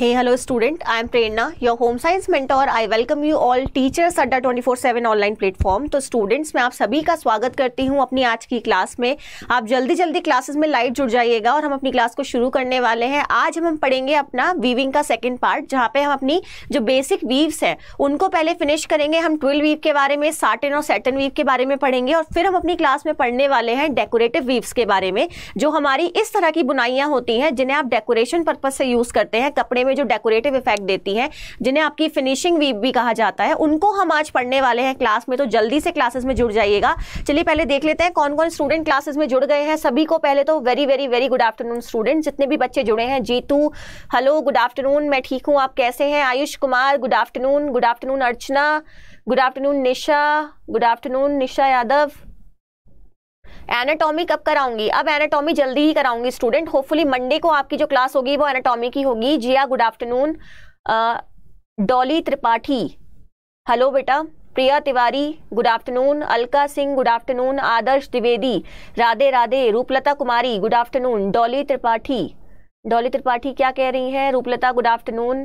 Hey, hello student. I am Prerna, your home science mentor. I welcome you all teachers Adda 24/7 online platform तो students मैं आप सभी का स्वागत करती हूँ अपनी आज की क्लास में आप जल्दी जल्दी क्लासेस में लाइव जुड़ जाइएगा और हम अपनी क्लास को शुरू करने वाले हैं आज हम हम पढ़ेंगे अपना वीविंग का सेकेंड पार्ट जहाँ पर हम अपनी जो बेसिक वीव्स हैं उनको पहले फिनिश करेंगे हम ट्वेल्व वीव के बारे में साटन और सेटन वीव के बारे में पढ़ेंगे और फिर हम अपनी क्लास में पढ़ने वाले हैं डेकोरेटिव वीव्स के बारे में जो हमारी इस तरह की बुनाइयाँ होती हैं जिन्हें आप डेकोरेशन पर्पज से यूज़ करते हैं कपड़े हमें जो डेकोरेटिव इफेक्ट देती है जिन्हें आपकी फिनिशिंग वीप भी कहा जाता है उनको हम आज पढ़ने वाले हैं क्लास में तो जल्दी से क्लासेस में जुड़ जाइएगा चलिए पहले देख लेते हैं कौन कौन स्टूडेंट क्लासेस में जुड़ गए हैं सभी को पहले तो very very very good afternoon student जितने भी बच्चे जुड़े हैं जीतू हेलो गुड आफ्टरनून मैं ठीक हूँ आप कैसे हैं Ayush Kumar good afternoon good afternoon Archana good afternoon Nisha good afternoon Nisha Yadav anatomy कब कराऊंगी अब एनाटॉमी जल्दी ही कराऊंगी स्टूडेंट होपफुली मंडे को आपकी जो क्लास होगी वो एनाटॉमी की होगी Jiya good afternoon Dolly Tripathi hello बेटा Priya Tiwari good afternoon Alka Singh good afternoon Adarsh Dwivedi Radhe Radhe Rooplata Kumari good afternoon Dolly Tripathi Dolly Tripathi क्या कह रही हैं रूपलता गुड आफ्टरनून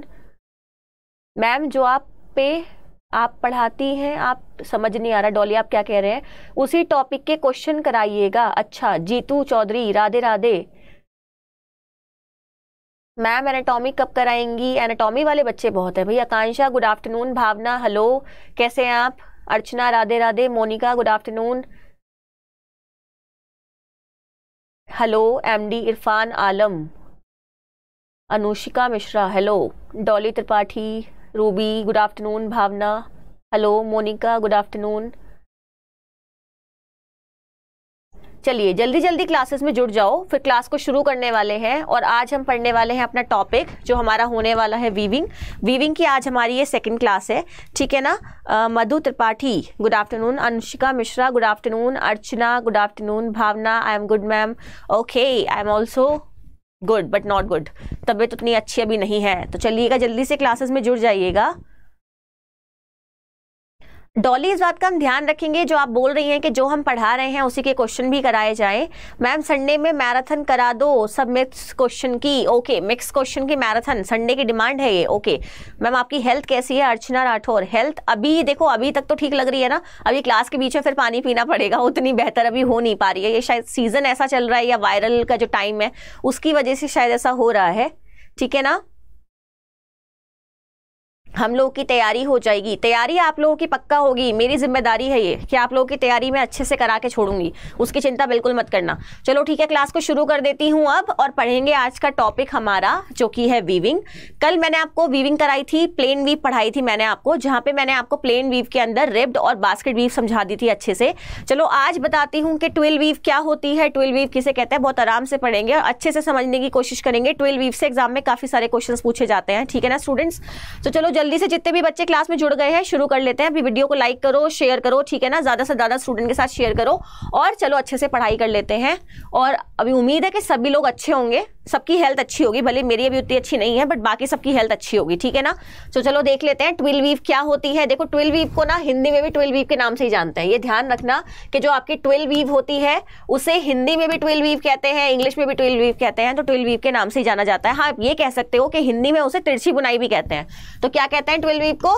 मैम जो आप पे आप पढ़ाती हैं आप समझ नहीं आ रहा डॉली आप क्या कह रहे हैं उसी टॉपिक के क्वेश्चन कराइएगा अच्छा जीतू चौधरी राधे राधे मैम एनाटॉमी कब कराएंगी एनाटॉमी वाले बच्चे बहुत हैं भैया Akanksha good afternoon Bhavna hello कैसे हैं आप Archana Radhe Radhe Monika good afternoon hello MD Irfan Alam Anushika Mishra hello Dolly Tripathi Ruby good afternoon Bhavna hello Monika good afternoon चलिए जल्दी जल्दी क्लासेस में जुड़ जाओ फिर क्लास को शुरू करने वाले हैं और आज हम पढ़ने वाले हैं अपना टॉपिक जो हमारा होने वाला है वीविंग वीविंग की आज हमारी ये सेकंड क्लास है ठीक है ना Madhu Tripathi good afternoon Anushka Mishra good afternoon Archana good afternoon Bhavna I am good ma'am okay I am also good but not good तबीयत उतनी अच्छी अभी नहीं है तो चलिएगा जल्दी से क्लासेस में जुड़ जाइएगा डॉली इस बात का हम ध्यान रखेंगे जो आप बोल रही हैं कि जो हम पढ़ा रहे हैं उसी के क्वेश्चन भी कराए जाएं मैम संडे में मैराथन करा दो सब मिक्स क्वेश्चन की ओके मिक्स क्वेश्चन की मैराथन संडे की डिमांड है ये ओके मैम आपकी हेल्थ कैसी है अर्चना राठौर हेल्थ अभी देखो अभी तक तो ठीक लग रही है ना अभी क्लास के बीच में फिर पानी पीना पड़ेगा उतनी बेहतर अभी हो नहीं पा रही है ये शायद सीज़न ऐसा चल रहा है या वायरल का जो टाइम है उसकी वजह से शायद ऐसा हो रहा है ठीक है ना हम लोगों की तैयारी हो जाएगी तैयारी आप लोगों की पक्का होगी मेरी जिम्मेदारी है ये कि आप लोगों की तैयारी मैं अच्छे से करा के छोड़ूंगी उसकी चिंता बिल्कुल मत करना चलो ठीक है क्लास को शुरू कर देती हूँ अब और पढ़ेंगे आज का टॉपिक हमारा जो कि है वीविंग कल मैंने आपको वीविंग कराई थी प्लेन वीव पढ़ाई थी मैंने आपको जहाँ पे मैंने आपको प्लेन वीव के अंदर रिब्ड और बास्केट वीव समझा दी थी अच्छे से चलो आज बताती हूँ कि ट्वेल्व वीव क्या होती है ट्वेल्व वीव किसे कहते हैं बहुत आराम से पढ़ेंगे और अच्छे से समझने की कोशिश करेंगे ट्वेल्व वीव से एग्जाम में काफ़ी सारे क्वेश्चन पूछे जाते हैं ठीक है ना स्टूडेंट्स तो चलो जल्दी से जितने भी बच्चे क्लास में जुड़ गए हैं शुरू कर लेते हैं अभी वीडियो को लाइक करो शेयर करो ठीक है ना ज़्यादा से ज़्यादा स्टूडेंट के साथ शेयर करो और चलो अच्छे से पढ़ाई कर लेते हैं और अभी उम्मीद है कि सभी लोग अच्छे होंगे सबकी हेल्थ अच्छी होगी भले मेरी अभी उतनी अच्छी नहीं है बट बाकी सबकी हेल्थ अच्छी होगी ठीक है ना तो चलो देख लेते हैं ट्विल वीव क्या होती है देखो ट्विल वीव को ना हिंदी में भी ट्विल वीव के नाम से ही जानते हैं ये ध्यान रखना कि जो आपकी ट्विल वीव होती है उसे हिंदी में भी ट्विल वीव कहते हैं इंग्लिश में भी ट्विल वीव कहते हैं तो ट्विल वीव के नाम से ही जाना जाता है हाँ ये कह सकते हो कि हिंदी में उसे तिरछी बुनाई भी कहते हैं तो क्या कहते हैं ट्वेल्व वीक को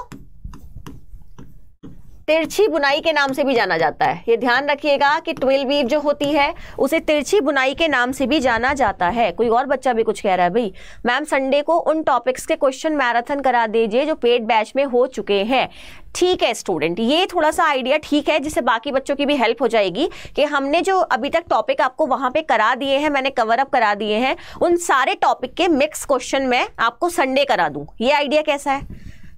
तिरछी बुनाई के नाम से भी जाना जाता है ये ध्यान रखिएगा कि ट्वेल वीव जो होती है उसे तिरछी बुनाई के नाम से भी जाना जाता है कोई और बच्चा भी कुछ कह रहा है भाई मैम संडे को उन टॉपिक्स के क्वेश्चन मैराथन करा दीजिए जो पेड बैच में हो चुके हैं ठीक है स्टूडेंट ये थोड़ा सा आइडिया ठीक है जिससे बाकी बच्चों की भी हेल्प हो जाएगी कि हमने जो अभी तक टॉपिक आपको वहां पे करा दिए हैं मैंने कवर अप करा दिए हैं उन सारे टॉपिक के मिक्स क्वेश्चन मैं आपको संडे करा दूं ये आइडिया कैसा है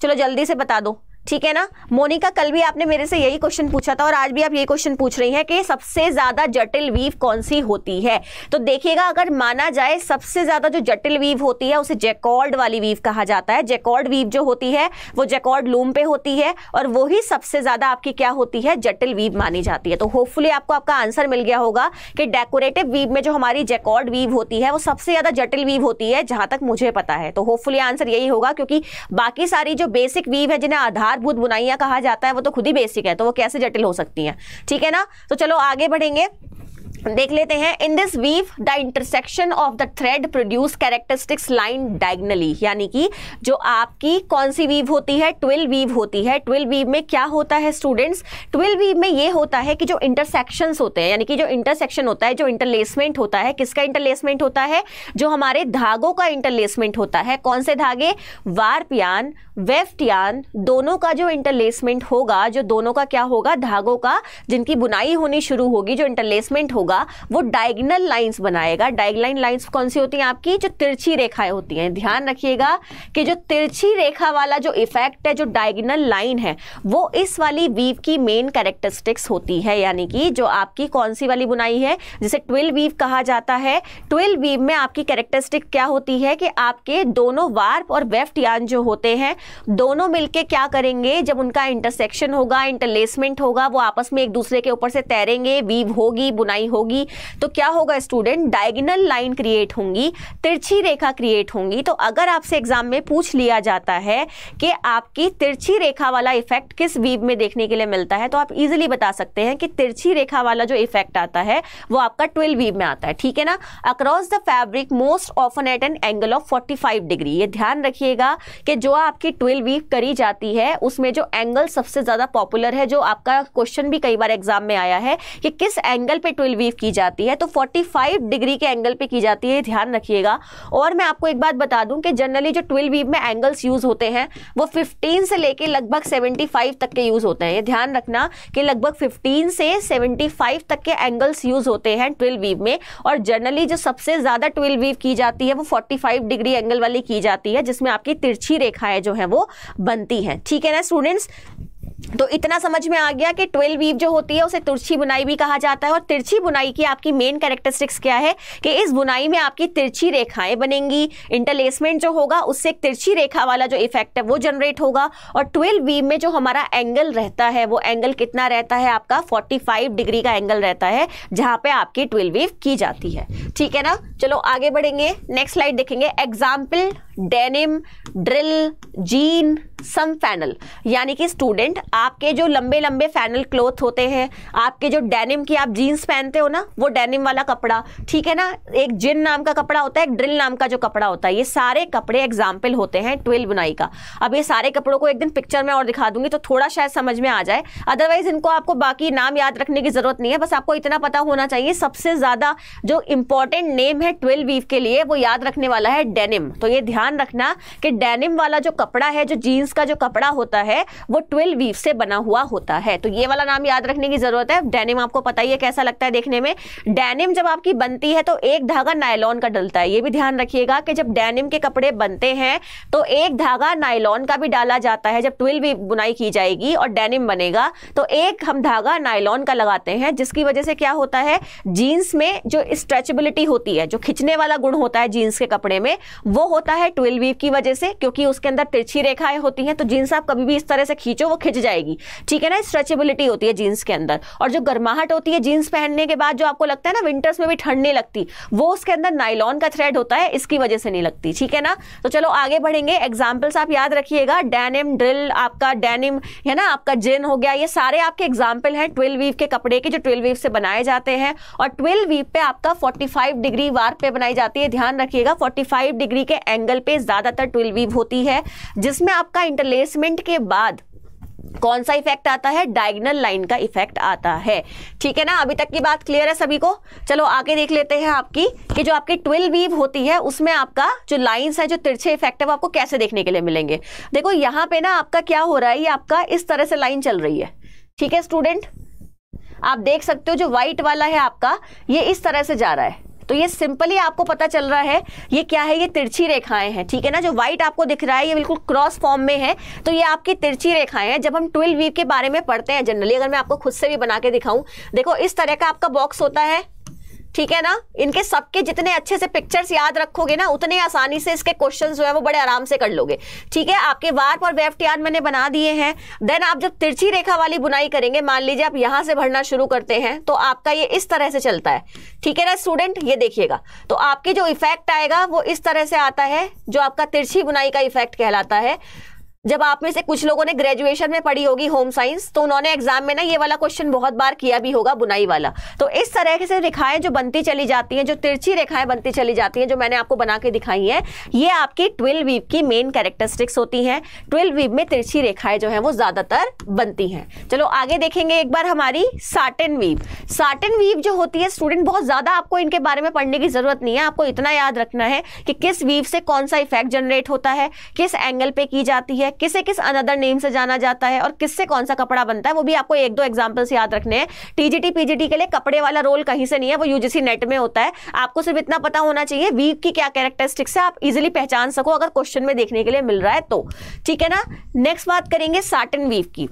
चलो जल्दी से बता दो ठीक है ना मोनिका कल भी आपने मेरे से यही क्वेश्चन पूछा था और आज भी आप यही क्वेश्चन पूछ रही हैं कि सबसे ज्यादा जटिल वीव कौन सी होती है तो देखिएगा अगर माना जाए सबसे ज्यादा जो जटिल वीव होती है उसे जेकॉर्ड वाली वीव कहा जाता है जेकॉर्ड वीव जो होती है वो जेकॉर्ड लूम पे होती है और वही सबसे ज्यादा आपकी क्या होती है जटिल वीव मानी जाती है तो होपफुली आपको आपका आंसर मिल गया होगा कि डेकोरेटिव वीव में जो हमारी जेकॉर्ड वीव होती है वो सबसे ज्यादा जटिल वीव होती है जहां तक मुझे पता है तो होपफुली आंसर यही होगा क्योंकि बाकी सारी जो बेसिक वीव है जिन्हें आधार आधारभूत बुनाइयाँ कहा जाता है वो तो खुद ही बेसिक है तो वो कैसे जटिल हो सकती हैं ठीक है ना तो चलो आगे बढ़ेंगे देख लेते हैं in this weave the intersection of the thread produce characteristics line diagonally यानी कि जो आपकी कौन सी वीव होती है ट्विल वीव होती है ट्विल वीव में क्या होता है स्टूडेंट्स ट्विल वीव में ये होता है कि जो इंटरसेक्शन होते हैं यानी कि जो इंटरसेक्शन होता है जो इंटरलेसमेंट होता है किसका इंटरलेसमेंट होता है जो हमारे धागों का इंटरलेसमेंट होता है कौन से धागे वेफ्ट यान दोनों का जो इंटरलेसमेंट होगा जो दोनों का क्या होगा धागों का जिनकी बुनाई होनी शुरू होगी जो इंटरलेसमेंट होगा होगा वो डायगनल लाइंस बनाएगा डायगलाइन लाइंस कौन सी होती हैं आपकी जो तिरछी रेखाएं होती हैं ध्यान रखिएगा कि जो तिरछी रेखा वाला जो इफेक्ट है जो डायगनल लाइन है वो इस वाली वीव की मेन कैरेक्टरिस्टिक्स होती है यानी कि जो आपकी कौन सी वाली बुनाई है जिसे ट्वेल्व वीव कहा जाता है ट्वेल्व वीव में आपकी कैरेक्टरिस्टिक क्या होती है कि आपके दोनों वार्प और वेफ्ट यान जो होते हैं दोनों मिलकर क्या करेंगे जब उनका इंटरसेक्शन होगा इंटरलेसमेंट होगा वो आपस में एक दूसरे के ऊपर से तैरेंगे वीव होगी बुनाई हो होगी तो क्या होगा स्टूडेंट डायगनल लाइन क्रिएट होंगी तिरछी रेखा क्रिएट होंगी तो अगर आपसे एग्जाम में पूछ लिया जाता है कि आपकी तिरछी रेखा वाला इफेक्ट किस वीव में देखने के लिए मिलता है तो आप इजिली बता सकते हैं कि तिरछी रेखा वाला जो इफेक्ट आता है वो आपका ट्वेल्व वीव में आता है ठीक है ना across the fabric most often at an angle of 45 degree ये ध्यान रखिएगा कि जो आपकी ट्वेल्व वीव करी जाती है उसमें जो एंगल सबसे ज़्यादा पॉपुलर है जो आपका क्वेश्चन भी कई बार एग्जाम में आया है कि किस एंगल पे वीव रिसीव की जाती है तो 45 डिग्री के एंगल पे की जाती है ध्यान रखिएगा और मैं आपको एक बात बता दूं कि जनरली जो ट्विल वीव में एंगल्स यूज़ होते हैं वो 15 से लेके लगभग 75 तक के यूज़ होते हैं ये ध्यान रखना कि लगभग 15 से 75 तक के एंगल्स यूज़ होते हैं ट्विल वीव में और जनरली जो सबसे ज़्यादा ट्विल वीव की जाती है वो फोर्टी डिग्री एंगल वाली की जाती है जिसमें आपकी तिरछी रेखाएं जो है वो बनती है ठीक है ना स्टूडेंट्स तो इतना समझ में आ गया कि ट्वेल्व वीव जो होती है उसे तिरछी बुनाई भी कहा जाता है और तिरछी बुनाई की आपकी मेन कैरेक्टरिस्टिक्स क्या है कि इस बुनाई में आपकी तिरछी रेखाएं बनेंगी इंटरलेसमेंट जो होगा उससे एक तिरछी रेखा वाला जो इफेक्ट है वो जनरेट होगा और ट्वेल्व वीव में जो हमारा एंगल रहता है वो एंगल कितना रहता है आपका फोर्टी डिग्री का एंगल रहता है जहाँ पर आपकी ट्वेल्व वीव की जाती है ठीक है ना चलो आगे बढ़ेंगे नेक्स्ट स्लाइड देखेंगे example denim drill jean some flannel यानी कि स्टूडेंट आपके जो लंबे लंबे फैनल क्लोथ होते हैं आपके जो डेनिम की आप जीन्स पहनते हो ना वो डेनिम वाला कपड़ा ठीक है ना एक जिन नाम का कपड़ा होता है एक ड्रिल नाम का जो कपड़ा होता है ये सारे कपड़े एग्जाम्पल होते हैं ट्विल बुनाई का अब ये सारे कपड़ों को एक दिन पिक्चर में और दिखा दूंगी तो थोड़ा शायद समझ में आ जाए अदरवाइज इनको आपको बाकी नाम याद रखने की जरूरत नहीं है बस आपको इतना पता होना चाहिए सबसे ज्यादा जो इंपॉर्टेंट नेम है ट्विल वीव के लिए वो याद रखने वाला है डेनिम तो ये ध्यान ध्यान रखना कि डेनिम वाला जो कपड़ा है जो जीन्स का जो कपड़ा होता है वो ट्विल वीव से बना हुआ होता है तो ये वाला नाम याद रखने की जरूरत है डेनिम आपको पता ही है कैसा लगता है देखने में डेनिम जब आपकी बनती है तो एक धागा नायलॉन का डलता है ये भी ध्यान रखिएगा कि जब डेनिम के कपड़े बनते हैं तो एक धागा नायलॉन का भी डाला जाता है जब ट्विल वीव बुनाई की जाएगी और डेनिम बनेगा तो एक हम धागा नायलॉन का लगाते हैं जिसकी वजह से क्या होता है जीन्स में जो स्ट्रेचबिलिटी होती है जो खिंचने वाला गुण होता है जीन्स के कपड़े में वो होता है ट्वेल्व वीव की वजह से क्योंकि उसके अंदर तिरछी रेखाएं होती हैं तो जीन्स आप कभी भी इस तरह से खींचो वो खिंच जाएगी ठीक है ना स्ट्रेचेबिलिटी होती है जीन्स के अंदर और जो गर्माहट होती है जीन्स पहनने के बाद जो आपको लगता है ना विंटर्स में भी ठंड नहीं लगती वो उसके अंदर नाइलॉन का थ्रेड होता है इसकी वजह से नहीं लगती ठीक है ना तो चलो आगे बढ़ेंगे एग्जाम्पल्स आप याद रखिएगा डैनिम ड्रिल आपका डैनिम है ना आपका जिन हो गया ये सारे आपके एग्जाम्पल हैं ट्वेल्व वीव के कपड़े के जो ट्वेल्व वीव से बनाए जाते हैं और ट्वेल्व वीव पे आपका 45 डिग्री वार्प पे बनाई जाती है ध्यान रखिएगा 45 डिग्री के एंगल लेवल पे ज़्यादातर ट्विल वीव होती है जिसमें आपका इंटरलेसमेंट के बाद कौन सा इफेक्ट आता है डायगनल लाइन का इफेक्ट आता है ठीक है ना अभी तक की बात क्लियर है सभी को चलो आगे देख लेते हैं आपकी कि जो आपकी ट्विल वीव होती है उसमें आपका जो लाइंस है जो तिरछे इफेक्ट है वो आपको कैसे देखने के लिए मिलेंगे देखो यहाँ पे ना आपका क्या हो रहा है ये आपका इस तरह से लाइन चल रही है ठीक है स्टूडेंट आप देख सकते हो जो व्हाइट वाला है आपका ये इस तरह से जा रहा है तो ये सिंपली आपको पता चल रहा है ये क्या है ये तिरछी रेखाएं हैं ठीक है ना जो व्हाइट आपको दिख रहा है ये बिल्कुल क्रॉस फॉर्म में है तो ये आपकी तिरछी रेखाएं हैं जब हम ट्वेल्व वीव के बारे में पढ़ते हैं जनरली अगर मैं आपको खुद से भी बना के दिखाऊं देखो इस तरह का आपका बॉक्स होता है ठीक है ना इनके सबके जितने अच्छे से पिक्चर्स याद रखोगे ना उतने आसानी से इसके क्वेश्चंस जो है वो बड़े आराम से कर लोगे ठीक है आपके वार्प और वेफ्ट याद मैंने बना दिए हैं देन आप जब तिरछी रेखा वाली बुनाई करेंगे मान लीजिए आप यहां से भरना शुरू करते हैं तो आपका ये इस तरह से चलता है ठीक है ना स्टूडेंट ये देखिएगा तो आपके जो इफेक्ट आएगा वो इस तरह से आता है जो आपका तिरछी बुनाई का इफेक्ट कहलाता है जब आप में से कुछ लोगों ने ग्रेजुएशन में पढ़ी होगी होम साइंस तो उन्होंने एग्जाम में ना ये वाला क्वेश्चन बहुत बार किया भी होगा बुनाई वाला तो इस तरह से रेखाएं जो बनती चली जाती हैं जो तिरछी रेखाएं बनती चली जाती हैं जो मैंने आपको बना के दिखाई हैं ये आपकी ट्वेल्व वीव की मेन कैरेक्टरिस्टिक्स होती हैं ट्वेल्व वीव में तिरछी रेखाएं जो है वो ज़्यादातर बनती हैं चलो आगे देखेंगे एक बार हमारी साटन वीव साटन वीव जो होती है स्टूडेंट बहुत ज़्यादा आपको इनके बारे में पढ़ने की ज़रूरत नहीं है आपको इतना याद रखना है कि किस वीव से कौन सा इफेक्ट जनरेट होता है किस एंगल पे की जाती है है किसे किस अनदर नेम से जाना जाता है और किससे कौन सा कपड़ा बनता है वो भी आपको एक दो एग्जाम्पल्स याद रखने हैं टीजीटी पीजीटी के लिए कपड़े वाला रोल कहीं से नहीं है वो यूजीसी नेट में होता है आपको सिर्फ इतना पता होना चाहिए वीक की क्या कैरेक्टरिस्टिक्स है आप इजिली पहचान सको अगर क्वेश्चन में देखने के लिए मिल रहा है तो ठीक है ना नेक्स्ट बात करेंगे साटन वीव की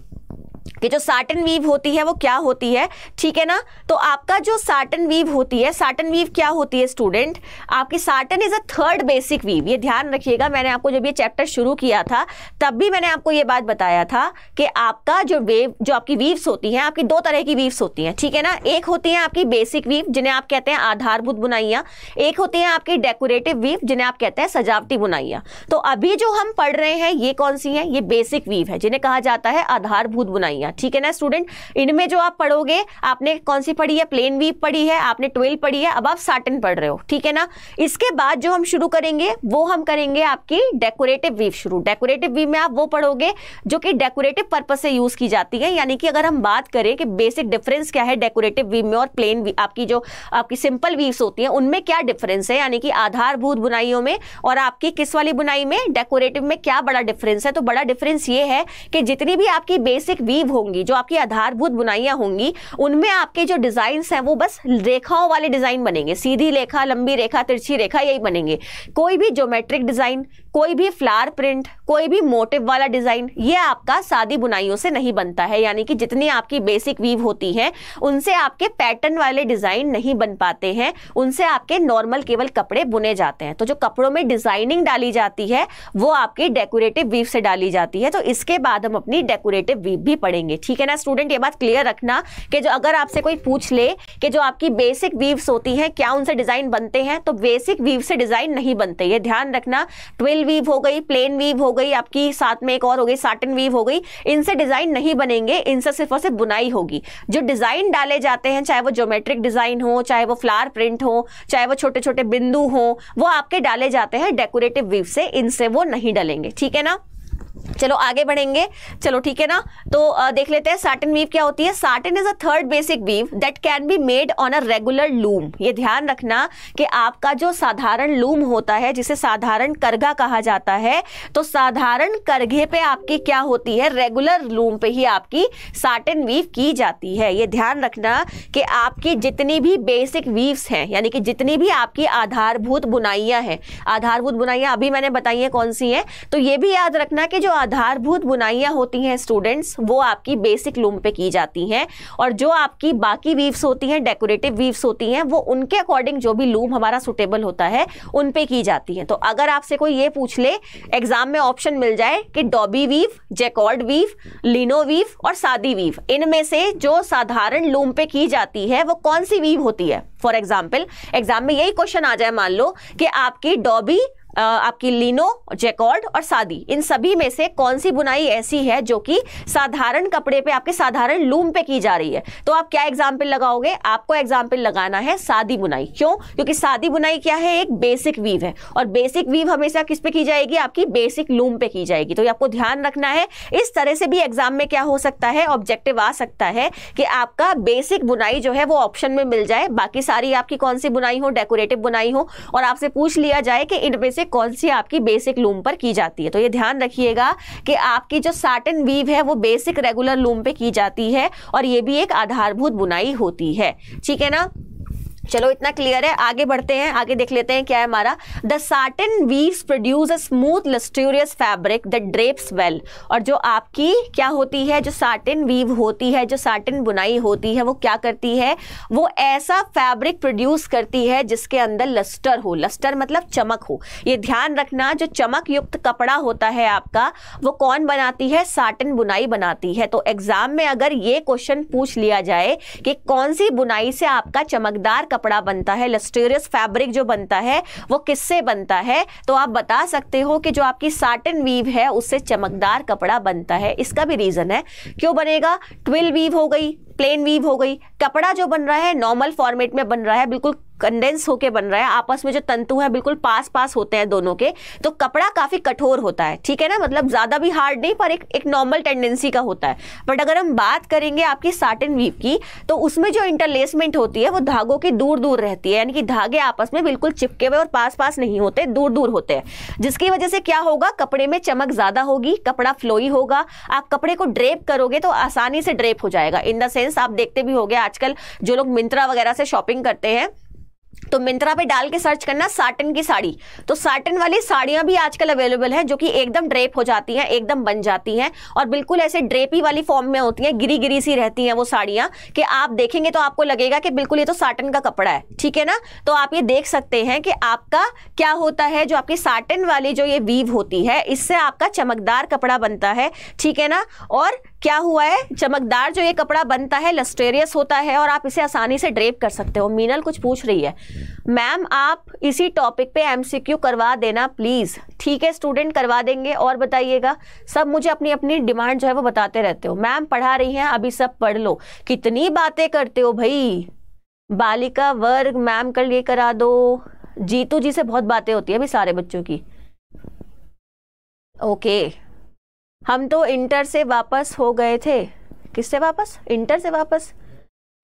कि जो साटन वीव होती है वो क्या होती है ठीक है ना तो आपका जो साटन वीव होती है साटन वीव क्या होती है स्टूडेंट आपकी satin is a third basic weave ये ध्यान रखिएगा मैंने आपको जब ये चैप्टर शुरू किया था तब भी मैंने आपको ये बात बताया था कि आपका जो वेव जो आपकी वीव्स होती हैं आपकी दो तरह की वीव्स होती हैं ठीक है ना एक होती है आपकी बेसिक वीव जिन्हें आप कहते हैं आधारभूत बुनाइयाँ एक होती है आपकी डेकोरेटिव वीव जिन्हें आप कहते हैं सजावटी बुनाइयाँ तो अभी जो हम पढ़ रहे हैं ये कौन सी है ये बेसिक वीव है जिन्हें कहा जाता है आधारभूत बुनाई बनाइए ठीक है ना स्टूडेंट इनमें जो आप पढ़ोगे आपने कौन सी पढ़ी है प्लेन वीप पढ़ी है आपने ट्वेल्व पढ़ी है अब आप साटन पढ़ रहे हो ठीक है ना इसके बाद जो हम शुरू करेंगे वो हम करेंगे आपकी डेकोरेटिव वीव शुरू डेकोरेटिव वीव में आप वो पढ़ोगे जो कि डेकोरेटिव पर्पज से यूज की जाती है यानी कि अगर हम बात करें कि बेसिक डिफरेंस क्या है डेकोरेटिव वीव में और प्लेन आपकी जो आपकी सिंपल वीव्स होती है उनमें क्या डिफरेंस है यानी कि आधारभूत बुनाइयों में और आपकी किस वाली बुनाई में डेकोरेटिव में क्या बड़ा डिफरेंस है तो बड़ा डिफरेंस ये है कि जितनी भी आपकी बेसिक वीव करीब होंगी जो आपकी आधारभूत बुनाइयाँ होंगी उनमें आपके जो डिजाइन हैं वो बस रेखाओं वाले डिज़ाइन बनेंगे सीधी रेखा लंबी रेखा तिरछी रेखा यही बनेंगे कोई भी ज्योमेट्रिक डिज़ाइन कोई भी फ्लावर प्रिंट कोई भी मोटिव वाला डिज़ाइन ये आपका सादी बुनाइयों से नहीं बनता है यानी कि जितनी आपकी बेसिक वीव होती है उनसे आपके पैटर्न वाले डिज़ाइन नहीं बन पाते हैं उनसे आपके नॉर्मल केवल कपड़े बुने जाते हैं तो जो कपड़ों में डिज़ाइनिंग डाली जाती है वो आपकी डेकोरेटिव वीव से डाली जाती है तो इसके बाद हम अपनी डेकोरेटिव वीव भी पढ़ेंगे ठीक है ना स्टूडेंट ये बात क्लियर रखना कि जो अगर आपसे कोई पूछ ले कि जो आपकी बेसिक वीव्स होती हैं क्या उनसे डिज़ाइन बनते हैं तो बेसिक वीव से डिज़ाइन नहीं बनते ये ध्यान रखना ट्वेल्व वीव हो गई प्लेन वीव हो गई आपकी साथ में एक और हो गई साटन वीव हो गई इनसे डिजाइन नहीं बनेंगे इनसे सिर्फ और सिर्फ बुनाई होगी जो डिजाइन डाले जाते हैं चाहे वो ज्योमेट्रिक डिजाइन हो चाहे वो फ्लावर प्रिंट हो चाहे वो छोटे छोटे बिंदु हो वो आपके डाले जाते हैं डेकोरेटिव वीव से इनसे वो नहीं डलेंगे ठीक है ना चलो आगे बढ़ेंगे चलो ठीक है ना तो आ, देख लेते हैं साटन वीव क्या होती है satin is a third basic weave that can be made on a regular loom ये ध्यान रखना कि आपका जो साधारण लूम होता है जिसे साधारण करघा कहा जाता है तो साधारण करघे पे आपकी क्या होती है रेगुलर लूम पे ही आपकी साटन वीव की जाती है ये ध्यान रखना कि आपकी जितनी भी बेसिक वीव्स हैं यानी कि जितनी भी आपकी आधारभूत बुनाइयाँ हैं आधारभूत बुनाइयाँ अभी मैंने बताई हैं कौन सी हैं तो ये भी याद रखना कि जो आधारभूत बुनाइयाँ होती हैं स्टूडेंट्स वो आपकी बेसिक लूम पे की जाती हैं और जो आपकी बाकी वीव्स होती हैं डेकोरेटिव वीव्स होती हैं वो उनके अकॉर्डिंग जो भी लूम हमारा सुटेबल होता है उन पे की जाती हैं तो अगर आपसे कोई ये पूछ ले एग्जाम में ऑप्शन मिल जाए कि dobby weave jacquard weave leno weave और सादी वीव इनमें से जो साधारण लूम पे की जाती है वो कौन सी वीव होती है फॉर एग्जाम्पल एग्जाम में यही क्वेश्चन आ जाए मान लो कि आपकी डॉबी आपकी लिनो जेकॉर्ड और सादी इन सभी में से कौन सी बुनाई ऐसी है जो कि साधारण कपड़े पे आपके साधारण लूम पे की जा रही है तो आप क्या एग्जाम्पल लगाओगे आपको एग्जाम्पल लगाना है सादी बुनाई क्यों क्योंकि सादी बुनाई क्या है एक बेसिक वीव है और बेसिक वीव हमेशा किस पे की जाएगी आपकी बेसिक लूम पे की जाएगी तो ये आपको ध्यान रखना है इस तरह से भी एग्जाम में क्या हो सकता है ऑब्जेक्टिव आ सकता है कि आपका बेसिक बुनाई जो है वो ऑप्शन में मिल जाए बाकी सारी आपकी कौन सी बुनाई हो डेकोरेटिव बुनाई हो और आपसे पूछ लिया जाए कि इनमें से कौन सी आपकी बेसिक लूम पर की जाती है तो ये ध्यान रखिएगा कि आपकी जो साटन वीव है वो बेसिक रेगुलर लूम पे की जाती है और ये भी एक आधारभूत बुनाई होती है ठीक है ना चलो इतना क्लियर है आगे बढ़ते हैं आगे देख लेते हैं क्या है हमारा the satin weaves produce a smooth lustrous fabric the drapes well और जो आपकी क्या होती है जो साटन वीव होती है जो साटन बुनाई होती है वो क्या करती है वो ऐसा फैब्रिक प्रोड्यूस करती है जिसके अंदर लस्टर हो लस्टर मतलब चमक हो ये ध्यान रखना जो चमक युक्त कपड़ा होता है आपका वो कौन बनाती है साटन बुनाई बनाती है तो एग्जाम में अगर ये क्वेश्चन पूछ लिया जाए कि कौन सी बुनाई से आपका चमकदार कपड़ा बनता है लस्टेरियस फैब्रिक जो बनता है वो किससे बनता है तो आप बता सकते हो कि जो आपकी साटन वीव है उससे चमकदार कपड़ा बनता है इसका भी रीज़न है क्यों बनेगा ट्विल वीव हो गई प्लेन वीव हो गई कपड़ा जो बन रहा है नॉर्मल फॉर्मेट में बन रहा है बिल्कुल कंडेंस होके बन रहा है आपस में जो तंतु है बिल्कुल पास पास होते हैं दोनों के तो कपड़ा काफी कठोर होता है ठीक है ना मतलब ज्यादा भी हार्ड नहीं पर एक एक नॉर्मल टेंडेंसी का होता है बट अगर हम बात करेंगे आपकी साटिन वीप की तो उसमें जो इंटरलेसमेंट होती है वो धागों की दूर दूर रहती है यानी कि धागे आपस में बिल्कुल चिपके हुए और पास पास नहीं होते दूर दूर होते हैं जिसकी वजह से क्या होगा कपड़े में चमक ज्यादा होगी कपड़ा फ्लोई होगा आप कपड़े को ड्रेप करोगे तो आसानी से ड्रेप हो जाएगा इन द सेंस आप देखते भी हो आजकल जो लोग मिंत्रा वगैरह से शॉपिंग करते हैं तो मिंत्रा पे डाल के सर्च करना साटन की साड़ी तो साटन वाली साड़ियां भी आजकल अवेलेबल हैं जो कि एकदम ड्रेप हो जाती हैं एकदम बन जाती हैं और बिल्कुल ऐसे ड्रेपी वाली फॉर्म में होती हैं गिरी गिरी सी रहती हैं वो साड़ियां कि आप देखेंगे तो आपको लगेगा कि बिल्कुल ये तो साटन का कपड़ा है ठीक है ना तो आप ये देख सकते हैं कि आपका क्या होता है जो आपकी साटन वाली जो ये वीव होती है इससे आपका चमकदार कपड़ा बनता है ठीक है ना और क्या हुआ है चमकदार जो ये कपड़ा बनता है लस्टेरियस होता है और आप इसे आसानी से ड्रेप कर सकते हो मीनल कुछ पूछ रही है मैम आप इसी टॉपिक पे एमसीक्यू करवा देना प्लीज़ ठीक है स्टूडेंट करवा देंगे और बताइएगा सब मुझे अपनी अपनी डिमांड जो है वो बताते रहते हो मैम पढ़ा रही हैं अभी सब पढ़ लो कितनी बातें करते हो भाई बालिका वर्ग मैम कल ये करा दो जीतू जी से बहुत बातें होती है अभी सारे बच्चों की ओके okay. हम तो इंटर से वापस हो गए थे किससे वापस इंटर से वापस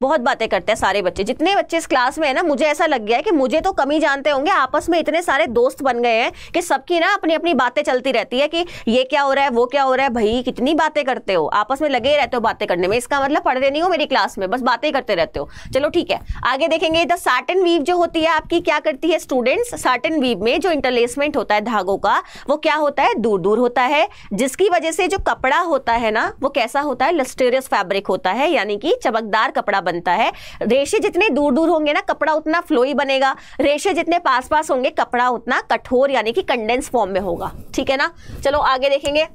बहुत बातें करते हैं सारे बच्चे जितने बच्चे इस क्लास में है ना मुझे ऐसा लग गया है कि मुझे तो कमी जानते होंगे आपस में इतने सारे दोस्त बन गए हैं कि सबकी ना अपनी अपनी बातें चलती रहती है कि ये क्या हो रहा है वो क्या हो रहा है भाई कितनी बातें करते हो आपस में लगे रहते हो बातें करने में इसका मतलब पढ़ते नहीं हो मेरी क्लास में बस बातें करते रहते हो चलो ठीक है आगे देखेंगे द साटन वीव जो होती है आपकी क्या करती है स्टूडेंट्स साटन वीव में जो इंटरलेसमेंट होता है धागों का वो क्या होता है दूर दूर होता है जिसकी वजह से जो कपड़ा होता है ना वो कैसा होता है लस्टेरियस फैब्रिक होता है यानी कि चमकदार कपड़ा बनता है रेशे जितने दूर दूर होंगे ना कपड़ा उतना फ्लोई बनेगा रेशे जितने पास पास होंगे कपड़ा उतना कठोर यानी कि कंडेंस फॉर्म में होगा ठीक है ना चलो आगे देखेंगे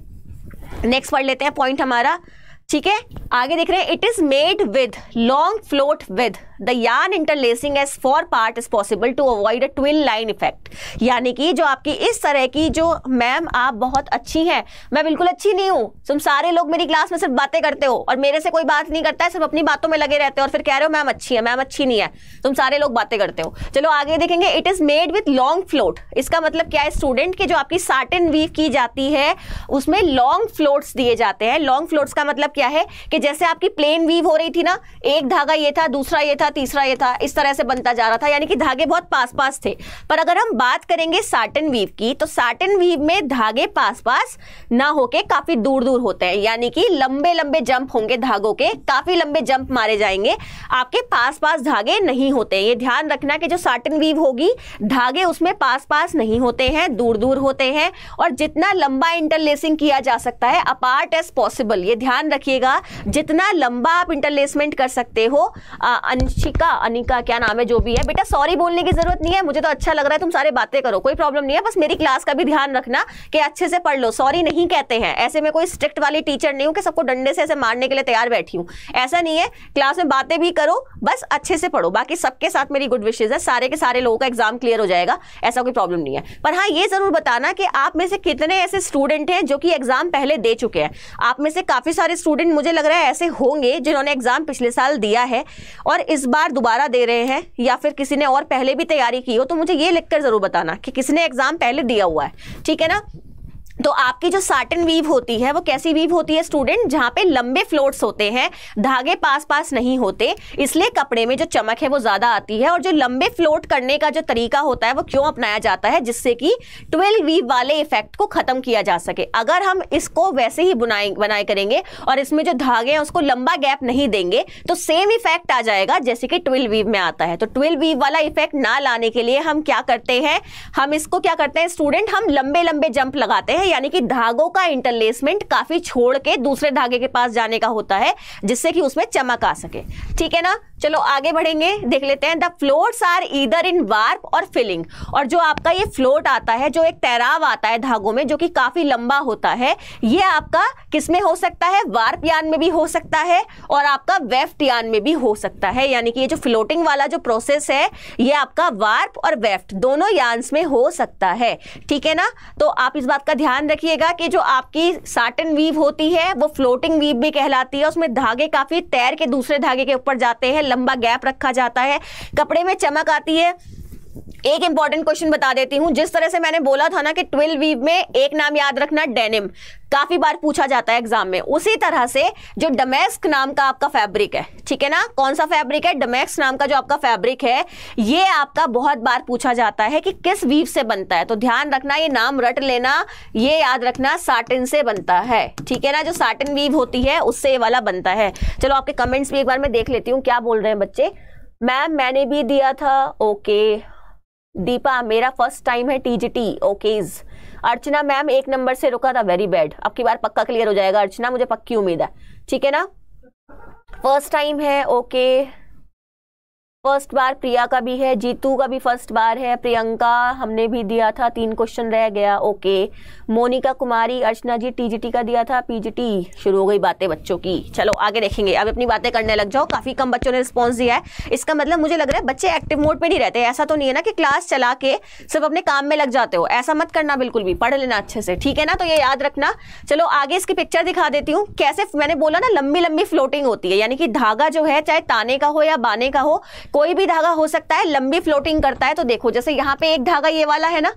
नेक्स्ट पढ़ लेते हैं पॉइंट हमारा ठीक है आगे देख रहे हैं it is made with long float with the yarn interlacing as for part is possible to avoid a twin line effect यानी कि जो आपकी इस तरह की जो मैम आप बहुत अच्छी हैं मैं बिल्कुल अच्छी नहीं हूँ तुम सारे लोग मेरी क्लास में सिर्फ बातें करते हो और मेरे से कोई बात नहीं करता है सिर्फ अपनी बातों में लगे रहते हो और फिर कह रहे हो मैम अच्छी है मैम अच्छी नहीं है तुम सारे लोग बातें करते हो चलो आगे देखेंगे it is made with long float इसका मतलब क्या है स्टूडेंट की जो आपकी साटिन वीव की जाती है उसमें लॉन्ग फ्लोट्स दिए जाते हैं लॉन्ग फ्लोट्स का मतलब क्या है कि जैसे आपकी प्लेन वीव हो रही थी ना एक धागा ये था दूसरा ये था तीसरा ये था इस तरह से बनता जा रहा था यानी कि धागे बहुत पास पास थे पर अगर हम बात करेंगे साटन वीव की तो साटन वीव में धागे पास पास ना होके काफी दूर दूर होते हैं यानी कि लंबे लंबे जंप होंगे धागों के काफी लंबे जंप मारे जाएंगे आपके पास पास धागे नहीं होते ये ध्यान रखना कि जो साटन वीव होगी धागे उसमें पास पास नहीं होते हैं दूर दूर होते हैं और जितना लंबा इंटरलेसिंग किया जा सकता है अपार्ट एज पॉसिबल ये ध्यान रखिए रखिएगा जितना लंबा आप इंटरलेसमेंट कर सकते हो अंशिका अनिका क्या नाम है जो भी है बेटा सॉरी बोलने की जरूरत नहीं है मुझे तो अच्छा लग रहा है तुम सारे बातें करो कोई प्रॉब्लम नहीं है बस मेरी क्लास का भी ध्यान रखना कि अच्छे से पढ़ लो सॉरी नहीं कहते हैं ऐसे में कोई स्ट्रिक्ट वाली टीचर नहीं हूँ कि सबको डंडे से ऐसे मारने के लिए तैयार बैठी हूँ ऐसा नहीं है क्लास में बातें भी करो बस अच्छे से पढ़ो बाकी सबके साथ मेरी गुड विशेज है सारे के सारे लोगों का एग्जाम क्लियर हो जाएगा ऐसा कोई प्रॉब्लम नहीं है पर हाँ ये जरूर बताना कि आप में से कितने ऐसे स्टूडेंट हैं जो कि एग्जाम पहले दे चुके हैं आप में से काफी सारे स्टूडेंट स्टूडेंट मुझे लग रहा है ऐसे होंगे जिन्होंने एग्ज़ाम पिछले साल दिया है और इस बार दोबारा दे रहे हैं या फिर किसी ने और पहले भी तैयारी की हो तो मुझे ये लिखकर ज़रूर बताना कि किसने एग्ज़ाम पहले दिया हुआ है ठीक है ना तो आपकी जो साटन वीव होती है वो कैसी वीव होती है स्टूडेंट जहाँ पे लंबे फ्लोट्स होते हैं धागे पास पास नहीं होते इसलिए कपड़े में जो चमक है वो ज़्यादा आती है और जो लंबे फ्लोट करने का जो तरीका होता है वो क्यों अपनाया जाता है जिससे कि ट्वेल्व वीव वाले इफेक्ट को ख़त्म किया जा सके अगर हम इसको वैसे ही बुनाए बनाए करेंगे और इसमें जो धागे हैं उसको लंबा गैप नहीं देंगे तो सेम इफेक्ट आ जाएगा जैसे कि ट्वेल्व वीव में आता है तो ट्वेल्व वीव वाला इफेक्ट ना लाने के लिए हम क्या करते हैं हम इसको क्या करते हैं स्टूडेंट हम लंबे लंबे जंप लगाते हैं यानी कि धागों का इंटरलेसमेंट काफी छोड़ के दूसरे धागे के पास जाने का होता है जिससे कि उसमें चमक आ सके ठीक है ना चलो आगे बढ़ेंगे देख लेते हैं द फ्लोट्स आर इधर इन वार्प और फिलिंग और जो आपका ये फ्लोट आता है जो एक तैराव आता है धागों में जो कि काफी लंबा होता है ये आपका किसमें हो सकता है वार्प यान में भी हो सकता है और आपका वेफ्ट यान में भी हो सकता है यानी कि ये जो फ्लोटिंग वाला जो प्रोसेस है ये आपका वार्प और वेफ्ट दोनों यान्स में हो सकता है ठीक है ना तो आप इस बात का ध्यान ध्यान रखिएगा कि जो आपकी साटन वीव होती है वो फ्लोटिंग वीव भी कहलाती है उसमें धागे काफी तैर के दूसरे धागे के ऊपर जाते हैं लंबा गैप रखा जाता है कपड़े में चमक आती है एक इंपॉर्टेंट क्वेश्चन बता देती हूँ जिस तरह से मैंने बोला था ना कि ट्विल वीव में एक नाम याद रखना डेनिम काफी बार पूछा जाता है एग्जाम में उसी तरह से जो डमेस्क नाम का आपका फैब्रिक है ठीक है ना कौन सा फैब्रिक है डमेस्क नाम का जो आपका फैब्रिक है ये आपका बहुत बार पूछा जाता है कि किस वीव से बनता है तो ध्यान रखना ये नाम रट लेना ये याद रखना साटिन से बनता है ठीक है ना जो साटिन वीव होती है उससे ये वाला बनता है चलो आपके कमेंट्स भी एक बार मैं देख लेती हूँ क्या बोल रहे हैं बच्चे मैम मैंने भी दिया था ओके दीपा मेरा फर्स्ट टाइम है टीजीटी ओकेज अर्चना मैम एक नंबर से रुका था वेरी बैड अब की बार पक्का क्लियर हो जाएगा अर्चना मुझे पक्की उम्मीद है ठीक है ना फर्स्ट टाइम है ओके okay. फर्स्ट बार प्रिया का भी है जीतू का भी फर्स्ट बार है प्रियंका हमने भी दिया था तीन क्वेश्चन रह गया ओके मोनिका कुमारी अर्चना जी टीजीटी का दिया था पीजीटी शुरू हो गई बातें बच्चों की चलो आगे देखेंगे अब अपनी बातें करने लग जाओ काफ़ी कम बच्चों ने रिस्पॉन्स दिया है इसका मतलब मुझे लग रहा है बच्चे एक्टिव मोड पर नहीं रहते ऐसा तो नहीं है ना कि क्लास चला के सिर्फ अपने काम में लग जाते हो ऐसा मत करना बिल्कुल भी पढ़ लेना अच्छे से ठीक है ना तो ये याद रखना चलो आगे इसकी पिक्चर दिखा देती हूँ कैसे मैंने बोला ना लंबी लंबी फ्लोटिंग होती है यानी कि धागा जो है चाहे ताने का हो या बाने का हो कोई भी धागा हो सकता है लंबी फ्लोटिंग करता है तो देखो जैसे यहाँ पे एक धागा ये वाला है ना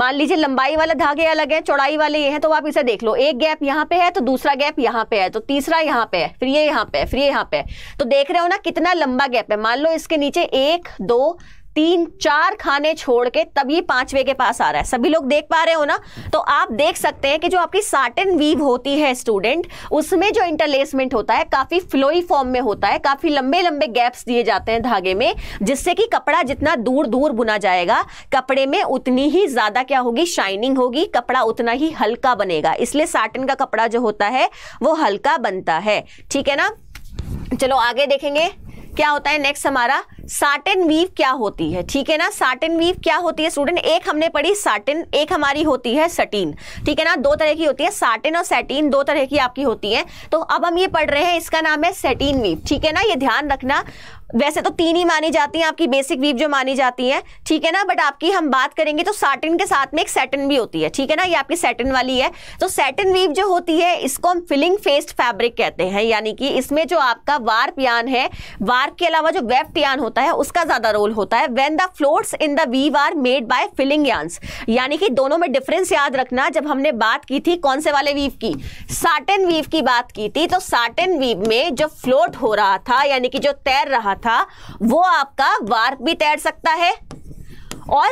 मान लीजिए लंबाई वाला धागे अलग है चौड़ाई वाले ये हैं तो आप इसे देख लो एक गैप यहाँ पे है तो दूसरा गैप यहाँ पे है तो तीसरा यहाँ पे है फिर ये यहाँ पे है फिर ये यहाँ पे है तो देख रहे हो ना कितना लंबा गैप है मान लो इसके नीचे एक दो तीन चार खाने छोड़ के तब ये पांचवे के पास आ रहा है सभी लोग देख पा रहे हो ना तो आप देख सकते हैं कि जो आपकी साटन वीव होती है स्टूडेंट उसमें जो इंटरलेसमेंट होता है काफी फ्लोई फॉर्म में होता है काफी लंबे लंबे गैप्स दिए जाते हैं धागे में जिससे कि कपड़ा जितना दूर दूर बुना जाएगा कपड़े में उतनी ही ज्यादा क्या होगी शाइनिंग होगी कपड़ा उतना ही हल्का बनेगा इसलिए साटन का कपड़ा जो होता है वो हल्का बनता है ठीक है ना चलो आगे देखेंगे क्या होता है नेक्स्ट हमारा साटन वीव क्या होती है ठीक है ना साटन वीव क्या होती है स्टूडेंट एक हमने पढ़ी साटन एक हमारी होती है सटीन ठीक है ना दो तरह की होती है साटन और सेटीन दो तरह की आपकी होती है तो अब हम ये पढ़ रहे हैं इसका नाम है सेटीन वीव ठीक है ना ये ध्यान रखना वैसे तो तीन ही मानी जाती हैं आपकी बेसिक वीव जो मानी जाती हैं ठीक है ना बट आपकी हम बात करेंगे तो साटिन के साथ में एक सेटन भी होती है ठीक है ना ये आपकी सेटन वाली है तो सेटन वीव जो होती है इसको हम फिलिंग फेस्ड फैब्रिक कहते हैं यानी कि इसमें जो आपका वार्प यान है वार्प के अलावा जो वेफ्ट यान होता होता है उसका ज्यादा रोल होता है when the floats in the weave are made by filling yarns यानी कि दोनों में डिफरेंस याद रखना जब हमने बात की थी कौन से वाले वीव की साटन वीव की बात की थी तो साटन वीव में जो फ्लोट हो रहा था यानी कि जो तैर रहा था वो आपका वार्क भी तैर सकता है और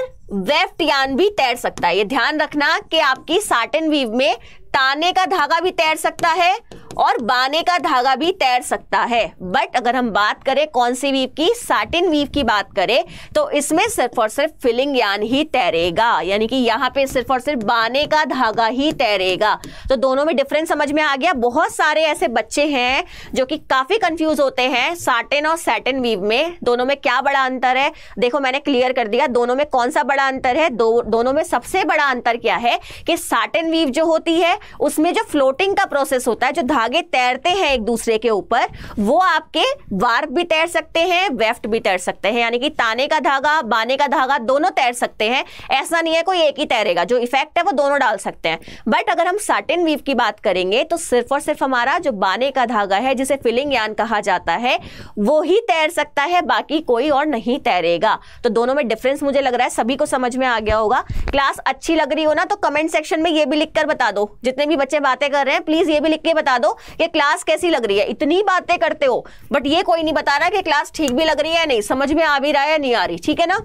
वेफ्ट यान भी तैर सकता है ये ध्यान रखना कि आपकी साटन वीव में ताने का धागा भी तैर सकता है और बाने का धागा भी तैर सकता है बट अगर हम बात करें कौन सी वीव की साटिन वीव की बात करें तो इसमें सिर्फ और सिर्फ फिलिंग यान ही तैरेगा यानी कि यहाँ पे सिर्फ और सिर्फ बाने का धागा ही तैरेगा तो दोनों में डिफरेंस समझ में आ गया बहुत सारे ऐसे बच्चे हैं जो कि काफी कंफ्यूज होते हैं साटिन और सैटिन वीव में दोनों में क्या बड़ा अंतर है देखो मैंने क्लियर कर दिया दोनों में कौन सा बड़ा अंतर है दो दोनों में सबसे बड़ा अंतर क्या है कि साटिन वीव जो होती है उसमें जो फ्लोटिंग का प्रोसेस होता है जो धागे तैरते हैं एक दूसरे के ऊपर वो आपके वार्प भी तैर सकते हैं वेफ्ट भी तैर सकते हैं यानी कि ताने का धागा बाने का धागा दोनों तैर सकते हैं ऐसा नहीं है कोई एक ही तैरेगा जो इफेक्ट है वो दोनों डाल सकते हैं बट अगर हम साटिन वीव की बात करेंगे तो सिर्फ और सिर्फ हमारा जो बाने का धागा है जिसे फिलिंग यान कहा जाता है वो ही तैर सकता है बाकी कोई और नहीं तैरेगा तो दोनों में डिफरेंस मुझे लग रहा है सभी को समझ में आ गया होगा क्लास अच्छी लग रही हो ना तो कमेंट सेक्शन में ये भी लिख कर बता दो जितने भी बच्चे बातें कर रहे हैं प्लीज ये भी लिख के बता दो कि क्लास कैसी लग रही है इतनी बातें करते हो बट ये कोई नहीं बता रहा कि क्लास ठीक भी लग रही है नहीं समझ में आ भी रहा है नहीं आ रही ठीक है ना